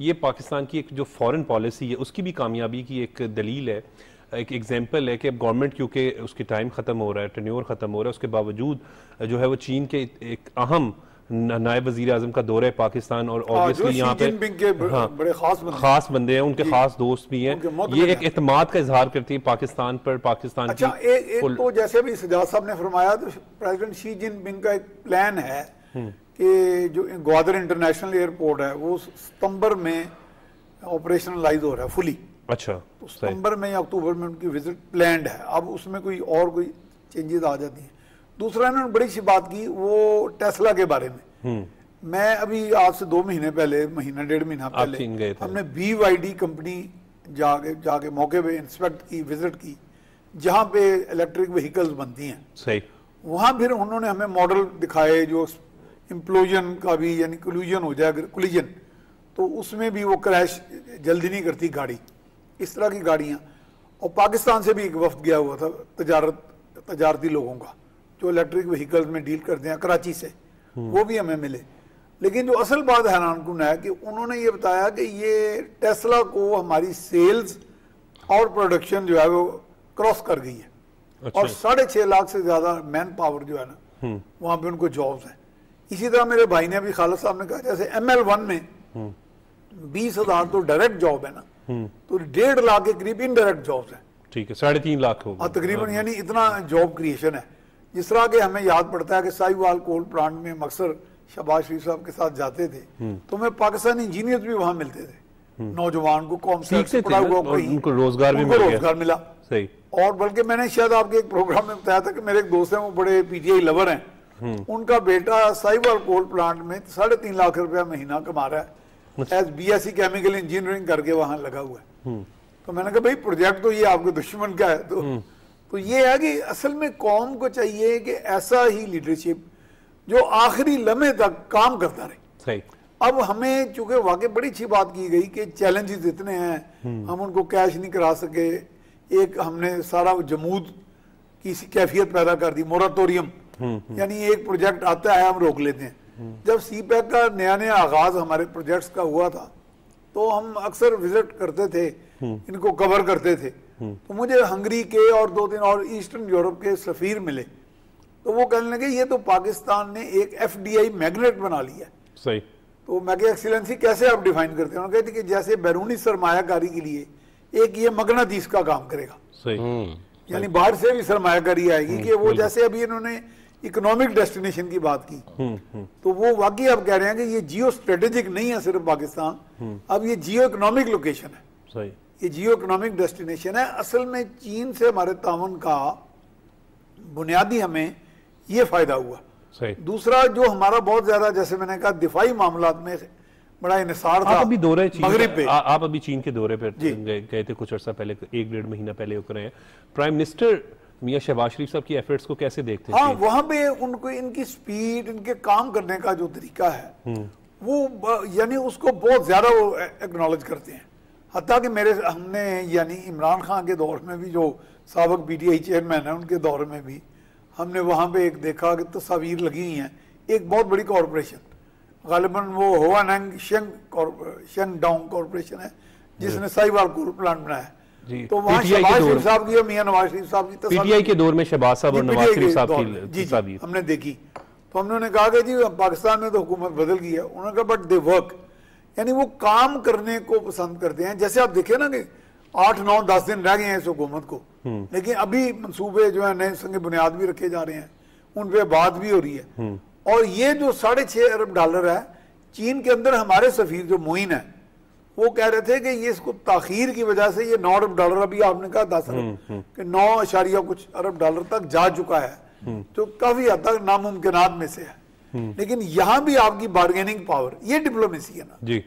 ये पाकिस्तान की एक जो फॉरेन पॉलिसी है उसकी भी कामयाबी की एक दलील है एक एग्जांपल है कि अब गवर्नमेंट क्योंकि उसकी टाइम ख़त्म हो रहा है टनोर ख़त्म हो रहा है उसके बावजूद जो है वो चीन के एक अहम नायब वजीर आजम का दौरा है पाकिस्तान और ऑब्वियसली हाँ, यहाँ पे हाँ, बड़े खास बंदे खास बंदे हैं उनके खास दोस्त भी हैं ये एक एतमाद का इजहार करती है पाकिस्तान पर पाकिस्तान अच्छा, की एक, एक तो जैसे भी सजाद साहब ने फरमाया तो प्रेसिडेंट शी जिन पिंग का एक प्लान है हम्म। कि जो ग्वादर इंटरनेशनल एयरपोर्ट है वो सितम्बर में ऑपरेशनलाइज हो रहा है फुली अच्छा तो सितंबर में या अक्टूबर में उनकी विजिट प्लान है अब उसमें कोई और कोई चेंजेस आ जाती है दूसरा इन्होंने बड़ी सी बात की वो टेस्ला के बारे में हम्म। मैं अभी आज से दो महीने पहले महीना डेढ़ महीना पहले हमने बी वाई डी कंपनी जाके जाके मौके पे इंस्पेक्ट की विजिट की जहाँ पे इलेक्ट्रिक व्हीकल्स बनती हैं सही वहाँ फिर उन्होंने हमें मॉडल दिखाए जो इम्प्लोजन का भी यानी क्लूजन हो जाए अगर कुलिजन तो उसमें भी वो क्रैश जल्दी नहीं करती गाड़ी इस तरह की गाड़ियाँ और पाकिस्तान से भी एक वफ्त गया हुआ था तजारत तजारती लोगों का जो इलेक्ट्रिक व्हीकल्स में डील करते हैं कराची से वो भी हमें मिले लेकिन जो असल बात हैरान कन है कि उन्होंने ये बताया कि ये टेस्ला को हमारी सेल्स और प्रोडक्शन जो है वो क्रॉस कर गई है अच्छा। और साढ़े छः लाख से ज़्यादा मैन पावर जो है ना हम्म। वहाँ पे उनको जॉब्स हैं इसी तरह मेरे भाई ने भी खालस साहब ने कहा जैसे एम एल वन में हम्म। बीस हजार तो डायरेक्ट जॉब है ना हम्म। तो डेढ़ लाख के करीब इनडायरेक्ट जॉब्स हैं ठीक है साढ़े तीन लाख हो हाँ, तकरीबन हाँ। यानी इतना जॉब क्रिएशन है जिस तरह के हमें याद पड़ता है कि साहिवाल कोल प्लांट में हम अक्सर शबाज शरीफ साहब के साथ जाते थे हम्म। तो हमें पाकिस्तानी इंजीनियर भी वहां मिलते थे हम्म। नौजवान को कौन सा उनको रोजगार भी रोजगार मिला सही और बल्कि मैंने शायद आपके एक प्रोग्राम में बताया था कि मेरे एक दोस्त हैं वो बड़े पीटीआई लवर हैं हम्म। उनका बेटा साहिवाल कोल प्लांट में साढ़े तीन लाख रुपया महीना कमा रहा है एज अच्छा। B S C chemical engineering करके वहां लगा हुआ है तो मैंने कहा भाई प्रोजेक्ट तो ये आपके दुश्मन का है तो तो ये है कि असल में कौम को चाहिए कि ऐसा ही लीडरशिप जो आखिरी लम्हे तक काम करता रहे अब हमें चूंकि वाकई बड़ी अच्छी बात की गई कि चैलेंजेस इतने हैं हम्म। हम उनको कैश नहीं करा सके एक हमने सारा जमूद की कैफियत पैदा कर दी मोराटोरियम हम्म, हम्म। यानी एक प्रोजेक्ट आता है हम रोक लेते हैं जब सी पैक e का नया नया आगाज हमारे प्रोजेक्ट्स का हुआ था तो हम अक्सर विजिट करते थे इनको कवर करते थे तो मुझे हंगरी के और दो तीन और ईस्टर्न यूरोप के सफ़ीर मिले तो वो कहने लगे ये तो पाकिस्तान ने एक एफ मैग्नेट बना लिया सही तो मैं एक्सीलेंसी कैसे आप डिफाइन करते हैं उन्होंने कहते कि जैसे बैरूनी सरमायाकारी के लिए एक ये मगनादीस का काम करेगा सही हम्म। यानी बाहर से भी सरमायाकारी आएगी हम्म, कि वो जैसे अभी इन्होंने इकोनॉमिक डेस्टिनेशन की बात की हम्म, तो वो वाकई आप कह रहे हैं कि ये जियो स्ट्रेटेजिक नहीं है सिर्फ पाकिस्तान अब ये जियो इकोनॉमिक लोकेशन है सही ये जियो इकोनॉमिक डेस्टिनेशन है असल में चीन से हमारे तावन का बुनियादी हमें ये फ़ायदा हुआ सही दूसरा जो हमारा बहुत ज़्यादा जैसे मैंने कहा दिफाई मामला में बड़ा इंसार था अभी दौरे मगरब पे आ, आप अभी चीन के दौरे पर गए थे कुछ अर्सा पहले एक डेढ़ महीना पहले होकर आए प्राइम मिनिस्टर मियाँ शहबाज शरीफ साहब की एफर्ट्स को कैसे देखते हैं हाँ पे उनको इनकी स्पीड इनके काम करने का जो तरीका है हम्म। वो यानी उसको बहुत ज्यादा वो एक्नोलेज करते हैं हती कि मेरे हमने यानी इमरान खान के दौर में भी जो सबक बी टी आई चेयरमैन है उनके दौर में भी हमने वहाँ पे एक देखा कि तस्वीर लगी हुई हैं एक बहुत बड़ी कॉरपोरेशन गालिबा वो हुआ नंग शेंग शेंग डाउन कॉरपोरेशन है जिसने साहिवाल कोल प्लांट बनाया तो वहाँ शहबाज शरीफ साहब की और मियाँ नवाज शरीफ साहब की पीटीआई के दौर में शहबाज साहब और नवाज शरीफ साहब की जी जी हमने देखी तो हमने उन्हें कहा कि जी पाकिस्तान में तो हुकूमत बदल गई है उन्होंने कहा बट दे वर्क यानी वो काम करने को पसंद करते हैं जैसे आप देखे ना कि आठ नौ दस दिन रह गए हैं इस हुकूमत को हम्म। लेकिन अभी मनसूबे जो है नए संग बुनियाद भी रखे जा रहे हैं उन पर बात भी हो रही है हम्म। और ये जो साढ़े छः अरब डॉलर है चीन के अंदर हमारे सफ़ीर जो मोइन है वो कह रहे थे कि ये इसको ताखीर की वजह से ये नौ अरब डॉलर अभी आपने कहा दस अरब हम्म, कि नौ अशारिया कुछ अरब डॉलर तक जा चुका है तो काफ़ी हद तक नामुमकिन में से है लेकिन यहां भी आपकी बार्गेनिंग पावर ये डिप्लोमेसी है ना जी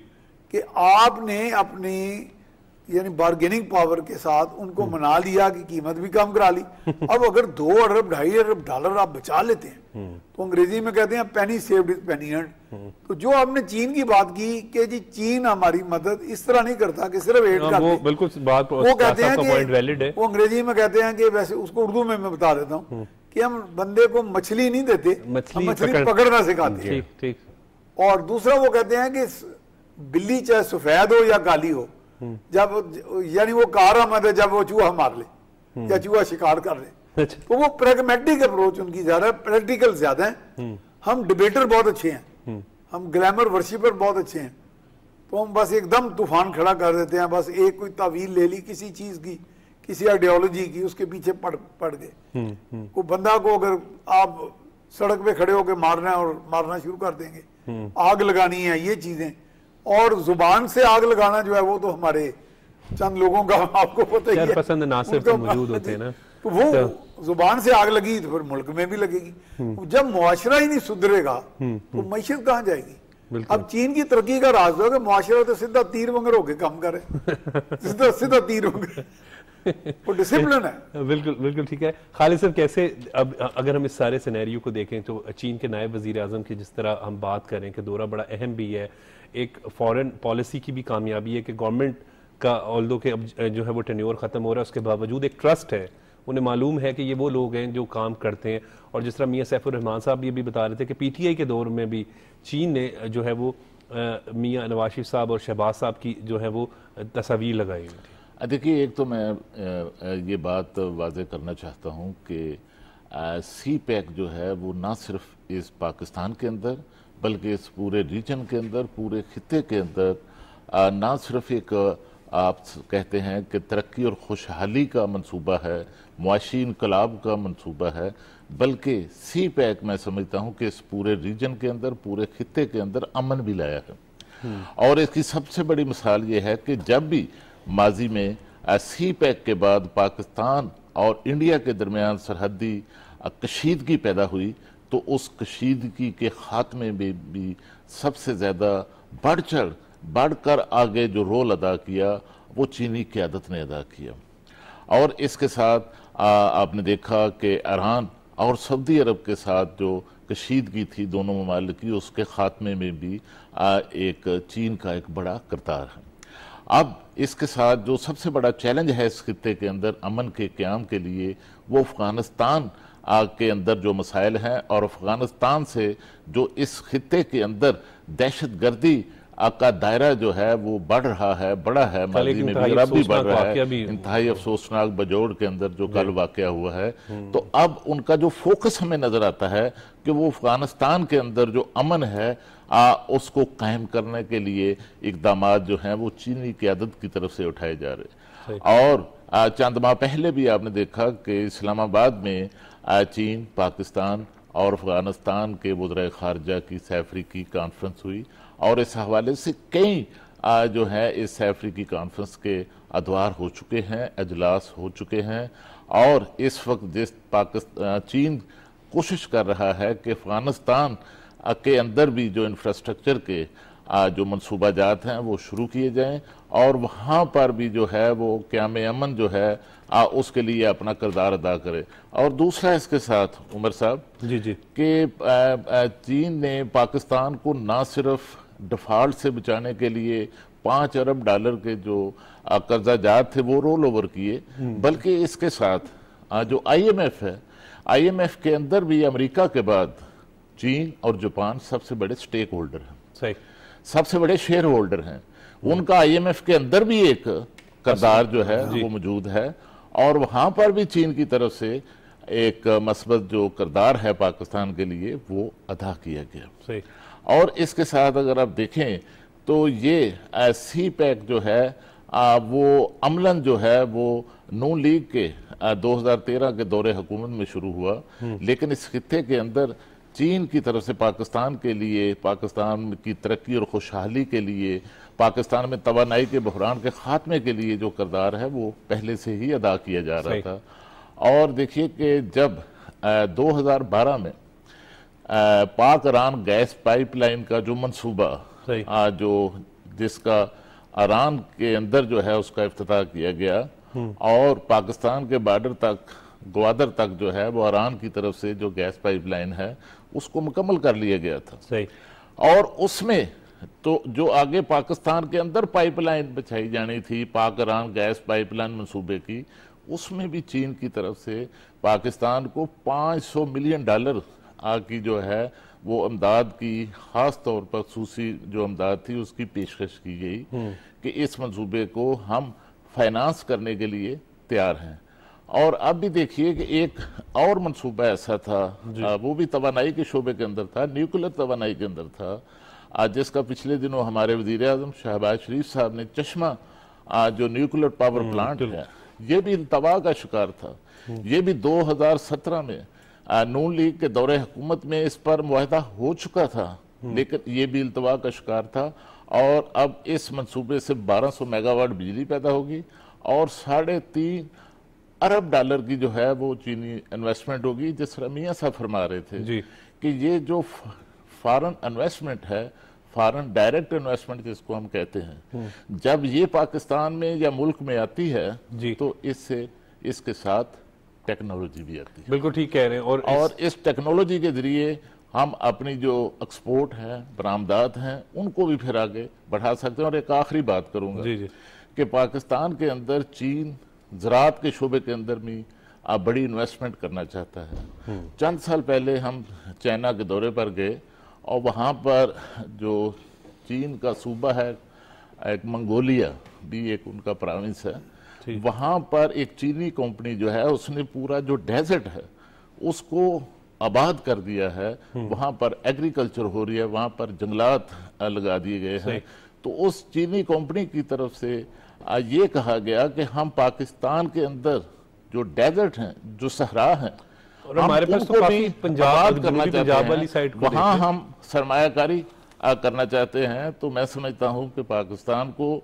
कि आपने अपनी यानी बार्गेनिंग पावर के साथ उनको हम्म। मना लिया कि कीमत भी कम करा ली <laughs> अब अगर दो अरब ढाई अरब डॉलर आप बचा लेते हैं हम्म। तो अंग्रेजी में कहते हैं penny saved is penny earn तो जो आपने चीन की बात की कि जी चीन हमारी मदद इस तरह नहीं करता कि सिर्फ एड हाँ, का वो बिल्कुल बात वो कहते हैं कि वो अंग्रेजी में कहते हैं कि वैसे उसको उर्दू में मैं बता देता हूँ हम्म। कि हम बंदे को मछली नहीं देते मछली, मछली पकड़, पकड़ना सिखाते हैं ठीक और दूसरा वो कहते हैं कि बिल्ली चाहे सफेद हो या काली हो हम्म। जब यानी वो कारा मत जब वो चूहा मार ले हम्म। या चूहा शिकार कर ले अच्छा। तो वो प्रेगमेटिक अप्रोच उनकी ज्यादा प्रैक्टिकल ज्यादा है हम्म। हम डिबेटर बहुत अच्छे हैं हम ग्रामर वर्शिपर बहुत अच्छे हैं तो हम बस एकदम तूफान खड़ा कर देते हैं बस एक कोई तावील ले ली किसी चीज की किसी आइडियोलॉजी की उसके पीछे पड़ पड़ गए हम्म, हम्म। वो बंदा को अगर आप सड़क पे खड़े होकर मारना और मारना शुरू कर देंगे हम्म। आग लगानी है ये चीजें और जुबान से आग लगाना जो है वो तो हमारे चंद लोगों का आपको पता ही है पसंद तो मौजूद होते हैं ना तो वो तो, जुबान से आग लगी तो फिर मुल्क में भी लगेगी जब मुआशरा ही नहीं सुधरेगा तो मैशत कहाँ जाएगी अब चीन की तरक्की का राज तो सीधा तीर वंगर होके काम करे <laughs> सीधा सीधा तीर वंगर वो डिसिप्लिन है <laughs> बिल्कुल बिल्कुल ठीक है खालिद साहब कैसे अब अगर हम इस सारे सिनेरियो को देखें तो चीन के नायब वजीर अजम की जिस तरह हम बात करें कि दौरा बड़ा अहम भी है एक फॉरेन पॉलिसी की भी कामयाबी है कि गवर्नमेंट का ऑल दो के अब जो है वो टेन्योर ख़त्म हो रहा है उसके बावजूद एक ट्रस्ट है उन्हें मालूम है कि ये वो लोग हैं जो काम करते हैं और जिस तरह मियाँ सैफुररहमान साहब ये भी बता रहे थे कि पीटीआई के दौर में भी चीन ने जो है वो मियाँ नवाशिफ साहब और शहबाज साहब की जो है वो तस्वीर लगाई हुई थी देखिए एक तो मैं ये बात वाज करना चाहता हूँ कि सी पैक जो है वो ना सिर्फ इस पाकिस्तान के अंदर बल्कि इस पूरे रीजन के अंदर पूरे खत्े के अंदर ना सिर्फ एक आप कहते हैं कि तरक्की और खुशहाली का मनसूबा है मुआशी इनकलाब का मनसूबा है बल्कि सी पैक मैं समझता हूँ कि इस पूरे रीजन के अंदर पूरे खत्े के अंदर अमन भी लाया है हम्म। और इसकी सबसे बड़ी मिसाल ये है कि जब भी माजी में सी पैक के बाद पाकिस्तान और इंडिया के दरमियान सरहदी कशीदगी पैदा हुई तो उस कशीदगी के खात्मे में भी सबसे ज़्यादा बढ़ चढ़ बढ़ कर आगे जो रोल अदा किया वो चीनी क्यादत ने अदा किया और इसके साथ आ, आपने देखा कि ईरान और सऊदी अरब के साथ जो कशीदगी थी दोनों ममालिक उसके खात्मे में भी आ, एक चीन का एक बड़ा करतार है अब इसके साथ जो सबसे बड़ा चैलेंज है इस खत्े के अंदर अमन के क्याम के लिए वो अफ़गानिस्तान के अंदर जो मसाइल हैं और अफ़गानिस्तान से जो इस खत्े के अंदर दहशत गर्दी का दायरा जो है वो बढ़ रहा है बड़ा है माली में भी भी बढ़ रहा है इंतहाई अफसोसनाक बजोड़ के अंदर जो कल वाक़ हुआ है हम्म। तो अब उनका जो फोकस हमें नज़र आता है कि वो अफगानिस्तान के अंदर जो अमन है आ, उसको कायम करने के लिए इकदाम जो हैं वो चीनी क्यादत की तरफ से उठाए जा रहे और चंद माह पहले भी आपने देखा कि इस्लामाबाद में चीन पाकिस्तान और अफगानिस्तान के वज्र खारजा की सैफरी की कॉन्फ्रेंस हुई और इस हवाले से कई जो है इस अफ्रीकी कॉन्फ्रेंस के अदवार हो चुके हैं अजलास हो चुके हैं और इस वक्त जिस पाकिस्तान चीन कोशिश कर रहा है कि अफगानिस्तान के अंदर भी जो इंफ्रास्ट्रक्चर के जो मनसूबा जात हैं वो शुरू किए जाएं और वहाँ पर भी जो है वो क्याम अमन जो है आ, उसके लिए अपना किरदार अदा करे और दूसरा इसके साथ उमर साहब जी जी के चीन ने पाकिस्तान को ना सिर्फ डिफ़ॉल्ट से बचाने के लिए पांच अरब डॉलर के जो कर्जा जात थे वो रोल ओवर किए हम्म। बल्कि इसके साथ जो आईएमएफ है आईएमएफ के अंदर भी अमेरिका के बाद चीन और जापान सबसे बड़े स्टेक होल्डर हैं सही सबसे बड़े शेयर होल्डर हैं उनका आईएमएफ के अंदर भी एक करदार जो है वो मौजूद है और वहां पर भी चीन की तरफ से एक मसबत जो करदार है पाकिस्तान के लिए वो अदा किया गया सही और इसके साथ अगर आप देखें तो ये सी पैक जो है आ, वो अमलन जो है वो नू लीग के आ, 2013 के दौरे हुकूमत में शुरू हुआ हम्म। लेकिन इस खत्े के अंदर चीन की तरफ से पाकिस्तान के लिए पाकिस्तान की तरक्की और खुशहाली के लिए पाकिस्तान में तोानाई के बहरान के खात्मे के लिए जो करदार है वो पहले से ही अदा किया जा रहा था और देखिए कि जब आ, 2012 में पाक रान गैस पाइपलाइन का जो मंसूबा आज जो जिसका ईरान के अंदर जो है उसका अफ्ताह किया गया हम्म। और पाकिस्तान के बॉर्डर तक ग्वादर तक जो है वो ईरान की तरफ से जो गैस पाइपलाइन है उसको मुकम्मल कर लिया गया था सही और उसमें तो जो आगे पाकिस्तान के अंदर पाइपलाइन बिछाई जानी थी पाक ईरान गैस पाइपलाइन मंसूबे की उसमें भी चीन की तरफ से पाकिस्तान को 500 मिलियन डॉलर की जो है वो अमदाद की ख़ास तौर पर खूसी जो अमदाद थी उसकी पेशकश की गई हम्म। कि इस मंसूबे को हम फाइनेंस करने के लिए तैयार हैं और अब भी देखिए कि एक और मंसूबा ऐसा था आ, वो भी तोानाई के शोबे के अंदर था न्यूक्लियर तोानाई के अंदर था आज जिसका पिछले दिनों हमारे वजीर अजम शहबाज शरीफ साहब ने चश्मा आ, जो न्यूक्लियर पावर प्लांट है ये भी तबाह का शिकार था हम्म। ये भी 2017 में नून लीग के दौरे हुकूमत में इस पर माहदा हो चुका था हम्म। लेकिन ये भी अल्तवा का शिकार था और अब इस मनसूबे से 1200 मेगावाट बिजली पैदा होगी और साढ़े तीन अरब डॉलर की जो है वो चीनी इन्वेस्टमेंट होगी जिस तरह मियाँ साहब फरमा रहे थे कि ये जो फॉरेन इन्वेस्टमेंट है फॉरेन डायरेक्ट इन्वेस्टमेंट जिसको हम कहते हैं हम्म। जब ये पाकिस्तान में या मुल्क में आती है तो इससे इसके साथ टेक्नोलॉजी भी आती है बिल्कुल ठीक कह रहे हैं और और इस, इस टेक्नोलॉजी के जरिए हम अपनी जो एक्सपोर्ट है बरामदात हैं उनको भी फिर आगे बढ़ा सकते हैं और एक आखिरी बात करूँगा कि पाकिस्तान के अंदर चीन ज़रात के शोबे के अंदर भी आप बड़ी इन्वेस्टमेंट करना चाहता है हम्म। चंद साल पहले हम चाइना के दौरे पर गए और वहाँ पर जो चीन का सूबा है एक मंगोलिया भी एक उनका प्राविंस है वहां पर एक चीनी कंपनी जो है उसने पूरा जो डेजर्ट है उसको आबाद कर दिया है हम्म। वहां पर एग्रीकल्चर हो रही है वहां पर जंगलात लगा दिए गए हैं तो उस चीनी कंपनी की तरफ से ये कहा गया कि हम पाकिस्तान के अंदर जो डेजर्ट हैं जो सहरा हैं हमारे पास तो काफी पंजाब करना पंजाब वाली साइड वहां हम सरमाकारी करना चाहते हैं तो मैं समझता हूँ कि पाकिस्तान को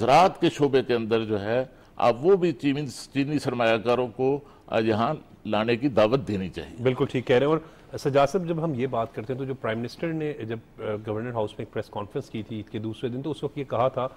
ज़रात के शोबे के अंदर जो है अब वो भी चीनी चीनी सरमाकारों को यहाँ लाने की दावत देनी चाहिए बिल्कुल ठीक कह रहे हैं और सजाद साहब जब हम ये बात करते हैं तो जो प्राइम मिनिस्टर ने जब गवर्नर हाउस में एक प्रेस कॉन्फ्रेंस की थी ईद के दूसरे दिन तो उस वक्त ये कहा था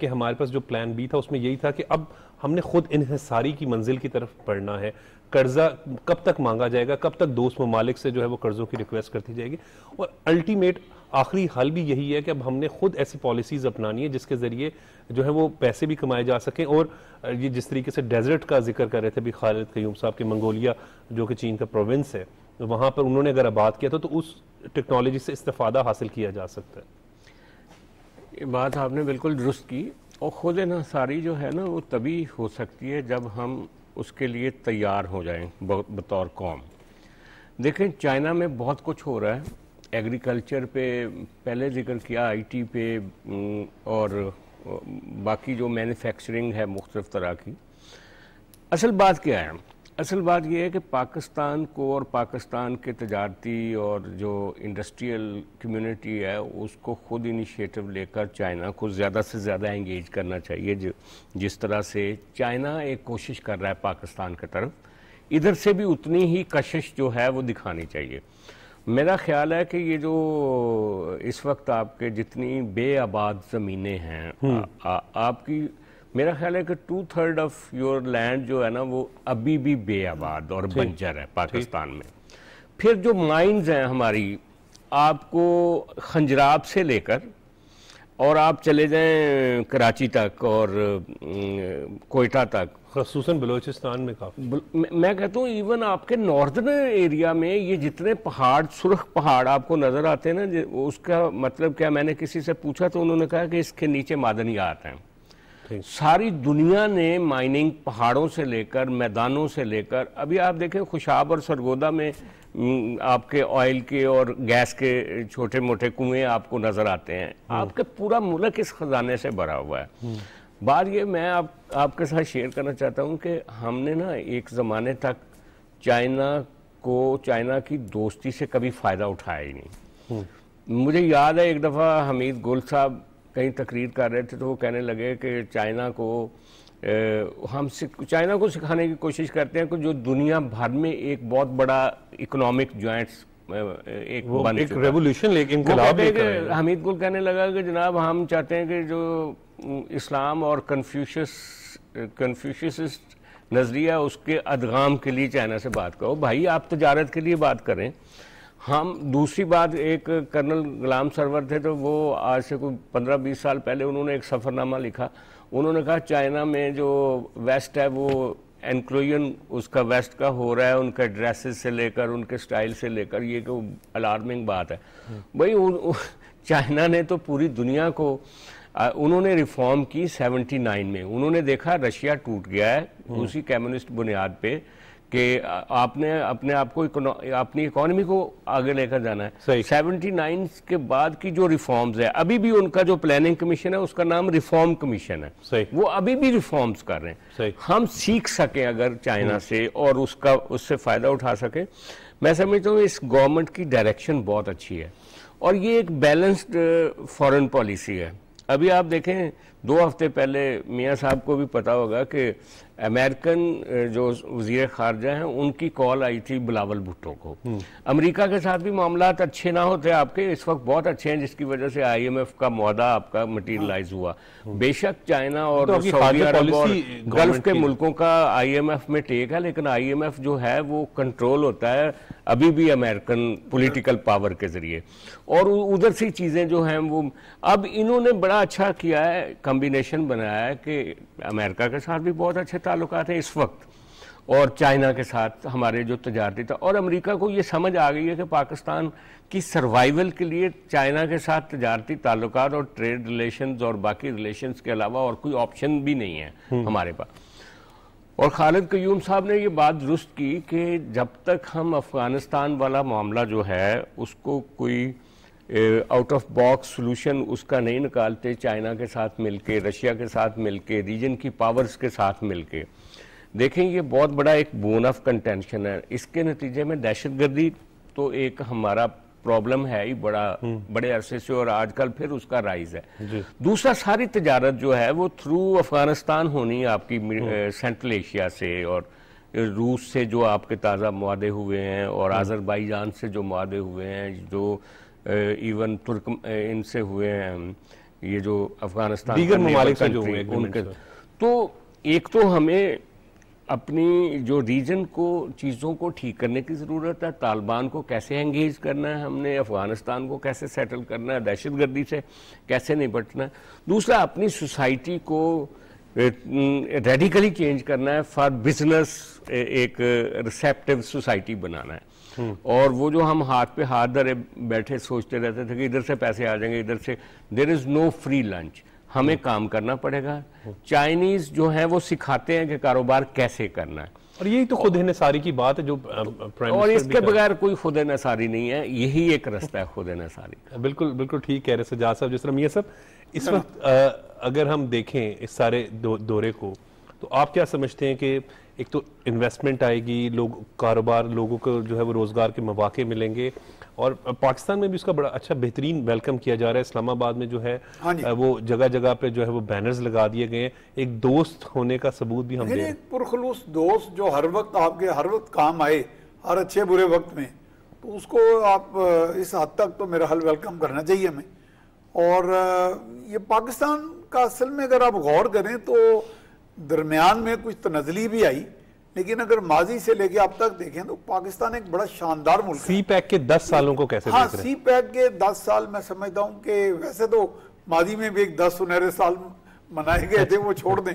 कि हमारे पास जो प्लान बी था उसमें यही था कि अब हमने खुद इन्हसारी की मंजिल की तरफ पढ़ना है कर्जा कब तक मांगा जाएगा कब तक दोस्त ममालिक से जो है वो कर्ज़ों की रिक्वेस्ट करती जाएगी और अल्टीमेट आखिरी हल भी यही है कि अब हमने खुद ऐसी पॉलिसीज अपनानी है जिसके ज़रिए जो है वो पैसे भी कमाए जा सकें और ये जिस तरीके से डेजर्ट का जिक्र कर रहे थे अभी खालिद कयूम साहब के मंगोलिया जो कि चीन का प्रोविंस है वहाँ पर उन्होंने अगर आबाद किया था तो उस टेक्नोलॉजी से इस्ता हासिल किया जा सकता है ये बात आपने बिल्कुल दुरुस्त की और ख़ुद न सारी जो है ना वो तभी हो सकती है जब हम उसके लिए तैयार हो जाएं बतौर कौम देखें चाइना में बहुत कुछ हो रहा है एग्रीकल्चर पे पहले जिक्र किया आईटी पे और बाकी जो मैन्युफैक्चरिंग है मुख्तफ तरह की असल बात क्या है असल बात यह है कि पाकिस्तान को और पाकिस्तान के तजारती और जो इंडस्ट्रियल कम्युनिटी है उसको खुद इनिशिएटिव लेकर चाइना को ज़्यादा से ज़्यादा इंगेज करना चाहिए जो जिस तरह से चाइना एक कोशिश कर रहा है पाकिस्तान की तरफ इधर से भी उतनी ही कशिश जो है वो दिखानी चाहिए मेरा ख्याल है कि ये जो इस वक्त आपके जितनी बेआबाद ज़मीनें हैं हम्म। आपकी मेरा ख्याल है कि two third of your land जो है ना वो अभी भी बेआबाद और बंजर है पाकिस्तान में फिर जो माइंस हैं हमारी आपको खंजराब से लेकर और आप चले जाएं कराची तक और कोयटा तक खसूस बलोचिस्तान में काफ़ी मैं कहता हूँ इवन आपके नॉर्दर्न एरिया में ये जितने पहाड़ सुरख पहाड़ आपको नज़र आते हैं ना उसका मतलब क्या मैंने किसी से पूछा तो उन्होंने कहा कि इसके नीचे मादनियात हैं सारी दुनिया ने माइनिंग पहाड़ों से लेकर मैदानों से लेकर अभी आप देखें खुशाब और सरगोदा में आपके ऑयल के और गैस के छोटे मोटे कुएं आपको नज़र आते हैं हम्म। आपके पूरा मुल्क इस खजाने से भरा हुआ है हम्म। बात ये मैं आप आपके साथ शेयर करना चाहता हूँ कि हमने ना एक ज़माने तक चाइना को चाइना की दोस्ती से कभी फ़ायदा उठाया ही नहीं हम्म। मुझे याद है एक दफ़ा हमीद गुल साहब कहीं तकरीर कर रहे थे तो वो कहने लगे कि चाइना को ए, हम चाइना को सिखाने की कोशिश करते हैं कि जो दुनिया भर में एक बहुत बड़ा इकोनॉमिक जॉइंट्स एक वो एक रेवोल्यूशन लेकिन हमीद गुल कहने लगा कि जनाब हम चाहते हैं कि जो इस्लाम और कन्फ्यूशस कन्फ्यूशस नज़रिया उसके अदगाम के लिए चाइना से बात करो भाई आप तजारत के लिए बात करें हम दूसरी बात एक कर्नल गुलाम सरवर थे तो वो आज से कोई पंद्रह बीस साल पहले उन्होंने एक सफ़रनामा लिखा उन्होंने कहा चाइना में जो वेस्ट है वो एनक्लोजन उसका वेस्ट का हो रहा है उनके ड्रेसेस से लेकर उनके स्टाइल से लेकर ये तो अलार्मिंग बात है भाई चाइना ने तो पूरी दुनिया को उन्होंने रिफॉर्म की 79 में उन्होंने देखा रशिया टूट गया है हम्म। उसी कम्युनिस्ट बुनियाद पे कि आपने अपने आप को अपनी इकोनॉमी को आगे लेकर जाना है सेवेंटी नाइन के बाद की जो रिफॉर्म्स है अभी भी उनका जो प्लानिंग कमीशन है उसका नाम रिफॉर्म कमीशन है वो अभी भी रिफॉर्म्स कर रहे हैं हम सीख सकें अगर चाइना हम्म। से और उसका उससे फायदा उठा सके मैं समझता हूँ इस गवर्नमेंट की डायरेक्शन बहुत अच्छी है और ये एक बैलेंस्ड फॉरेन पॉलिसी है अभी आप देखें दो हफ्ते पहले मियाँ साहब को भी पता होगा कि अमेरिकन जो वजीर खारजा हैं उनकी कॉल आई थी बिलावल भुट्टो को हम्म। अमेरिका के साथ भी मामला अच्छे ना होते आपके इस वक्त बहुत अच्छे हैं जिसकी वजह से आईएमएफ का मुहदा आपका मटीरियलाइज हुआ हम्म। हम्म। बेशक चाइना तो और तो सऊदी अरब और गल्फ के मुल्कों का आईएमएफ में टेक है लेकिन आईएमएफ जो है वो कंट्रोल होता है अभी भी अमेरिकन पोलिटिकल पावर के जरिए और उधर से चीज़ें जो हैं वो अब इन्होंने बड़ा अच्छा किया है कॉम्बिनेशन बनाया कि अमेरिका के साथ भी बहुत अच्छे ताल्लुक हैं इस वक्त और चाइना के साथ हमारे जो तजारती था और अमेरिका को ये समझ आ गई है कि पाकिस्तान की सर्वाइवल के लिए चाइना के साथ तजारती ताल्लुक और ट्रेड रिलेशंस और बाकी रिलेशंस के अलावा और कोई ऑप्शन भी नहीं है हम्म। हमारे पास और खालिद क्यूम साहब ने ये बात दुरुस्त की कि जब तक हम अफ़गानिस्तान वाला मामला जो है उसको कोई आउट ऑफ बॉक्स सोल्यूशन उसका नहीं निकालते चाइना के साथ मिलके रशिया के साथ मिलके रीजन की पावर्स के साथ मिलके देखें ये बहुत बड़ा एक बोन ऑफ कंटेंशन है इसके नतीजे में दहशतगर्दी तो एक हमारा प्रॉब्लम है ही बड़ा हम्म। बड़े अरसे से और आजकल फिर उसका राइज है दूसरा सारी तजारत जो है वो थ्रू अफगानिस्तान होनी आपकी सेंट्रल हम्म। एशिया से और रूस से जो आपके ताज़ा मुआदे हुए हैं और हम्म। आज़रबाईजान से जो मुआदे हुए हैं जो इवन तुर्क इनसे हुए हैं ये जो अफगानिस्तान दीगर ममालिक जो हुए उनके तो एक तो हमें अपनी जो रीजन को चीज़ों को ठीक करने की ज़रूरत है तालिबान को कैसे एंगेज करना है हमने अफ़गानिस्तान को कैसे सेटल करना है दहशत गर्दी से कैसे निपटना है दूसरा अपनी सोसाइटी को रेडिकली चेंज करना है फॉर बिजनेस एक रिसेप्टिव सोसाइटी बनाना है हम्म। और वो जो हम हाथ पे हाथ धरे बैठे सोचते रहते थे कि इधर से पैसे आ जाएंगे इधर से there is no free lunch हमें हम्म। काम करना पड़ेगा चाइनीज़ हम्म। जो है वो सिखाते हैं कि कारोबार कैसे करना है और यही तो खुद नसारी की बात है जो प्राइम और इसके बगैर कोई खुद नसारी नहीं है यही एक रास्ता है खुद नसारी <laughs> बिल्कुल बिल्कुल ठीक कह रहे सजाद साहब जिस तरह मियाँ साहब इस हाँ। वक्त अगर हम देखें इस सारे दौरे को तो आप क्या समझते हैं कि एक तो इन्वेस्टमेंट आएगी लोग कारोबार लोगों को जो है वो रोज़गार के मौाक़े मिलेंगे और पाकिस्तान में भी उसका बड़ा अच्छा बेहतरीन वेलकम किया जा रहा है इस्लामाबाद में जो है हाँ वो जगह जगह पे जो है वो बैनर्स लगा दिए गए हैं एक दोस्त होने का सबूत भी हम दे एक पुरखलूस दोस्त जो हर वक्त आपके हर वक्त काम आए हर अच्छे बुरे वक्त में तो उसको आप इस हद तक तो मेरा हल वेलकम करना चाहिए हमें और ये पाकिस्तान का असल में अगर आप गौर करें तो दरमियान में कुछ तनजली भी आई लेकिन अगर माजी से लेके अब तक देखें तो पाकिस्तान एक बड़ा शानदार मुल्क सी पैक के दस सालों को कैसे हाँ सी पैक के दस साल मैं समझता हूँ कि वैसे तो माजी में भी एक दस सुनहरे साल मनाए गए थे वो छोड़ दें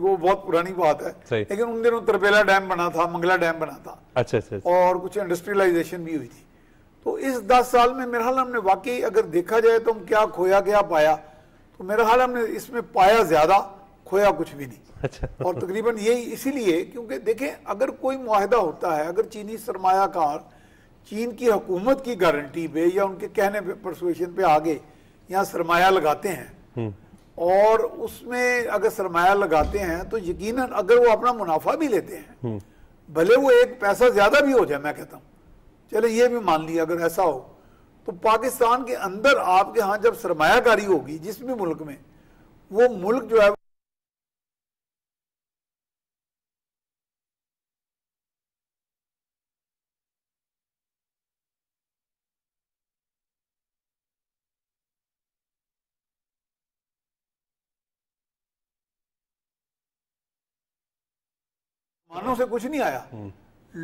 वो बहुत पुरानी बात है लेकिन उन दिनों तरबेला डैम बना था मंगला डैम बना था अच्छा, अच्छा अच्छा और कुछ इंडस्ट्रियलाइजेशन भी हुई थी तो इस दस साल में मेरा हाल हमने वाकई अगर देखा जाए तो हम क्या खोया क्या पाया तो मेरा हाल हमने इसमें पाया ज्यादा खोया कुछ भी नहीं अच्छा और तकरीबन यही इसीलिए क्योंकि देखें अगर कोई माहदा होता है अगर चीनी सरमाकार चीन की हुकूमत की गारंटी पे या उनके कहने पे परसुएशन पे आगे यहाँ सरमाया लगाते हैं हम्म। और उसमें अगर सरमाया लगाते हैं तो यकीनन अगर वो अपना मुनाफा भी लेते हैं हम्म। भले वो एक पैसा ज़्यादा भी हो जाए मैं कहता हूँ चले ये भी मान लिया अगर ऐसा हो तो पाकिस्तान के अंदर आपके यहाँ जब सरमाकारी होगी जिस भी मुल्क में वो मुल्क जो है मुसलमानों से कुछ नहीं आया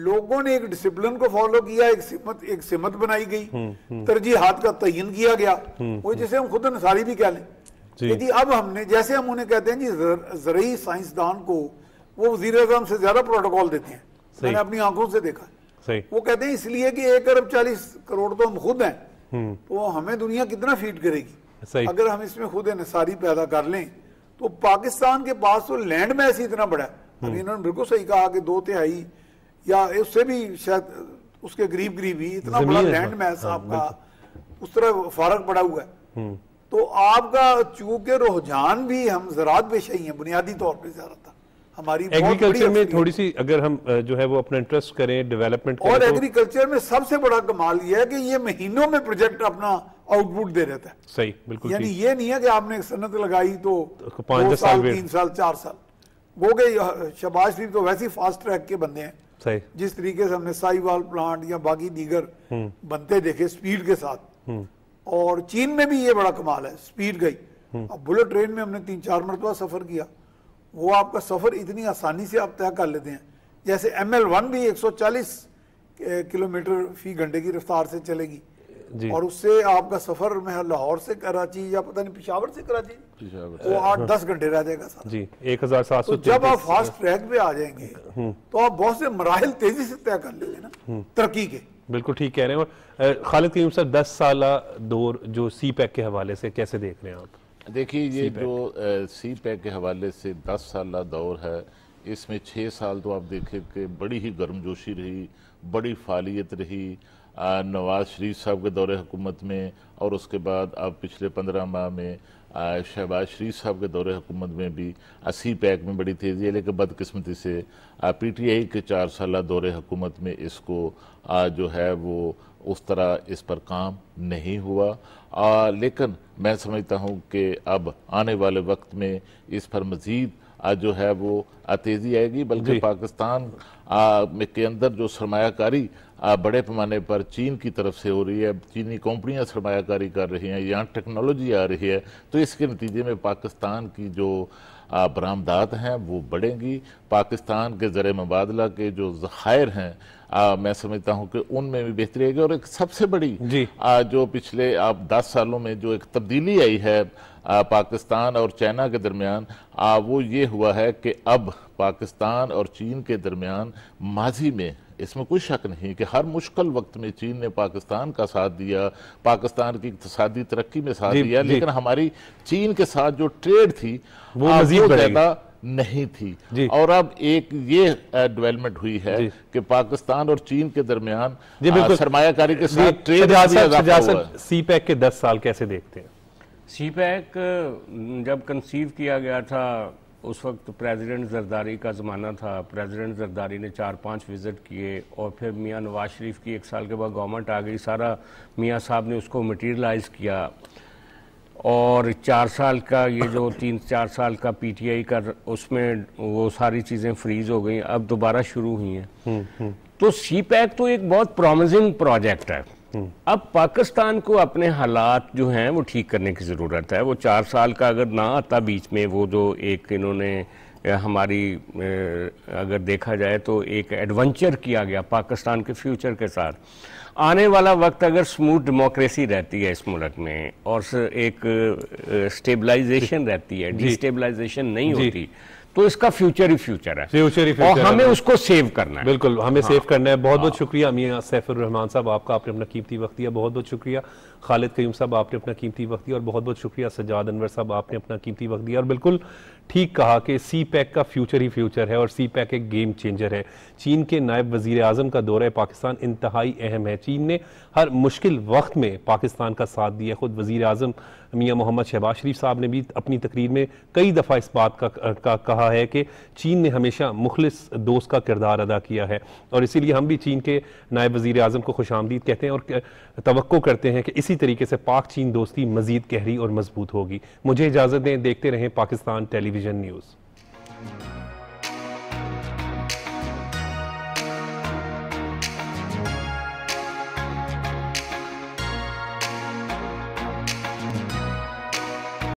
लोगों ने एक डिसिप्लिन को फॉलो किया एक सिमत एक सिमत बनाई गई हम्म, हम्म। तरजीहात का तयन किया गया हम्म, वो जिसे हम खुद अंसारी भी कह लें यदि अब हमने जैसे हम उन्हें कहते हैं जी जरिए साइंसदान को वो वजीर अजम से ज्यादा प्रोटोकॉल देते हैं मैंने अपनी आंखों से देखा वो कहते हैं इसलिए कि एक अरब चालीस करोड़ तो हम खुद हैं तो हमें दुनिया कितना फीड करेगी अगर हम इसमें खुद इन पैदा कर लें तो पाकिस्तान के पास तो लैंड मैस ऐसी इतना बड़ा है अभी हम्म। इन्होंने बिल्कुल सही कहा कि दो तिहाई या उससे भी शायद उसके गरीब गरीब ही इतना बड़ा लैंड मैस हाँ, आपका उस तरह फर्क पड़ा हुआ है हम्म। तो आपका चूंकि रुझान भी हम जरात पेश ही है बुनियादी तौर पर ज्यादा हमारी एग्रीकल्चर में थोड़ी सी अगर हम जो है वो अपना इंटरेस्ट करें डेवलपमेंट और एग्रीकल्चर तो... में सबसे बड़ा कमाल ये है कि ये महीनों में प्रोजेक्ट अपना आउटपुट दे रहता है सही बिल्कुल यानी ये नहीं है कि आपने एक सनत लगाई तो तो पांच साल, साल तीन साल चार साल वो के शबाज शरीफ तो वैसे ही फास्ट ट्रैक के बंदे हैं सही जिस तरीके से हमने साईवाल प्लांट या बाकी दीगर हम्म। बनते देखे स्पीड के साथ हम्म। और चीन में भी ये बड़ा कमाल है स्पीड गई हम्म। अब बुलेट ट्रेन में हमने तीन चार मरतबा सफ़र किया वो आपका सफ़र इतनी आसानी से आप तय कर लेते हैं जैसे एम एल वन भी एक सौ चालीस किलोमीटर फी घंटे की रफ्तार से चलेगी और उससे आपका सफर में लाहौर से कराची या पता नहीं पिशावर से कराची वो आठ दस घंटे रह जाएगा सर जी एक हजार सात सौ तो जब आप फास्ट ट्रैक पे आ जाएंगे हम्म। तो आप बहुत से मराहल तेजी से तय कर लेंगे ना हम्म। तरक्की के बिल्कुल ठीक कह रहे हैं और खालिद करीम सर दस साल दौर जो सी पैक के हवाले से कैसे देख रहे हैं आप देखिए ये सी जो आ, सी पैक के हवाले से दस साल दौर है इसमें छः साल तो आप देखें कि बड़ी ही गर्मजोशी रही बड़ी फालियत रही नवाज़ शरीफ साहब के दौर हुकूमत में और उसके बाद अब पिछले पंद्रह माह में शहबाज शरीफ साहब के दौर हुकूमत में भी असी पैक में बड़ी तेज़ी है लेकिन बदकस्मती से पी टी आई के चार साल दौर हुकूमत में इसको जो है वो उस तरह इस पर काम नहीं हुआ आ, लेकिन मैं समझता हूँ कि अब आने वाले वक्त में इस पर मज़ीद जो है वो तेज़ी आएगी बल्कि पाकिस्तान आ, के अंदर जो सरमाकारी बड़े पैमाने पर चीन की तरफ से हो रही है चीनी कंपनियां सरमाकारी कर रही हैं यहाँ टेक्नोलॉजी आ रही है तो इसके नतीजे में पाकिस्तान की जो बरामदात हैं वो बढ़ेंगी पाकिस्तान के ज़र मुबादला के जो ज़ाहिर हैं आ, मैं समझता हूँ कि उनमें भी बेहतरी आएगी और एक सबसे बड़ी जी। आ, जो पिछले आप दस सालों में जो एक तब्दीली आई है आ, पाकिस्तान और चाइना के दरमियान वो ये हुआ है कि अब पाकिस्तान और चीन के दरमियान माजी में इसमें कोई शक नहीं कि हर मुश्किल वक्त में चीन ने पाकिस्तान का साथ दिया पाकिस्तान की इकतदी तरक्की में साथ दिया लेकिन हमारी चीन के साथ जो ट्रेड थी वो ज्यादा नहीं थी और अब एक ये डेवलपमेंट हुई है कि पाकिस्तान और चीन के दरमियान सरमाकारी के साथ ट्रेड सी पैक के दस साल कैसे देखते हैं सी पैक जब कंसीव किया गया था उस वक्त प्रेसिडेंट जरदारी का ज़माना था प्रेसिडेंट जरदारी ने चार पांच विज़िट किए और फिर मियां नवाज शरीफ की एक साल के बाद गवर्नमेंट आ गई सारा मियां साहब ने उसको मटीरियलाइज किया और चार साल का ये जो तीन चार साल का पीटीआई का उसमें वो सारी चीज़ें फ्रीज हो गई अब दोबारा शुरू हुई हैं हम्म, हम्म। तो सी पैक तो एक बहुत प्रामिजिंग प्रोजेक्ट है हम्म। अब पाकिस्तान को अपने हालात जो हैं वो ठीक करने की ज़रूरत है वो चार साल का अगर ना आता बीच में वो जो एक इन्होंने हमारी अगर देखा जाए तो एक एडवेंचर किया गया पाकिस्तान के फ्यूचर के साथ आने वाला वक्त अगर स्मूथ डेमोक्रेसी रहती है इस मुल्क में और एक स्टेबलाइजेशन रहती है डिस्टेबलाइजेशन नहीं होती तो इसका फ्यूचर ही फ्यूचर है फ्यूचर ही फ्यूचर और हमें उसको सेव करना है बिल्कुल हमें हाँ, सेव करना है बहुत हाँ, बहुत शुक्रिया अमीर सैफुररहमान साहब आपका आपने अपना कीमती वक्त दिया बहुत बहुत शुक्रिया खालिद कयूम साहब आपने अपना कीमती वक्त दिया और बहुत बहुत शुक्रिया सजाद अनवर साहब आपने अपना कीमती वक्त दिया और बिल्कुल ठीक कहा कि सी पैक का फ्यूचर ही फ्यूचर है और सी पैक एक गेम चेंजर है चीन के नायब वजीर अजम का दौरा पाकिस्तान इंतहाई अहम है चीन ने हर मुश्किल वक्त में पाकिस्तान का साथ दिया खुद वजीर अजम मियाँ मोहम्मद शहबाज शरीफ साहब ने भी अपनी तकरीर में कई दफ़ा इस बात का, का कहा है कि चीन ने हमेशा मुखलिस दोस्त का किरदार अदा किया है और इसीलिए हम भी चीन के नायब वजीर अजम को खुश आमदीद कहते हैं और तो करते हैं कि इसी तरीके से पाक चीन दोस्ती मज़ीद गहरी और मजबूत होगी मुझे इजाज़त दें देखते रहें पाकिस्तान टेलीविज़न न्यूज़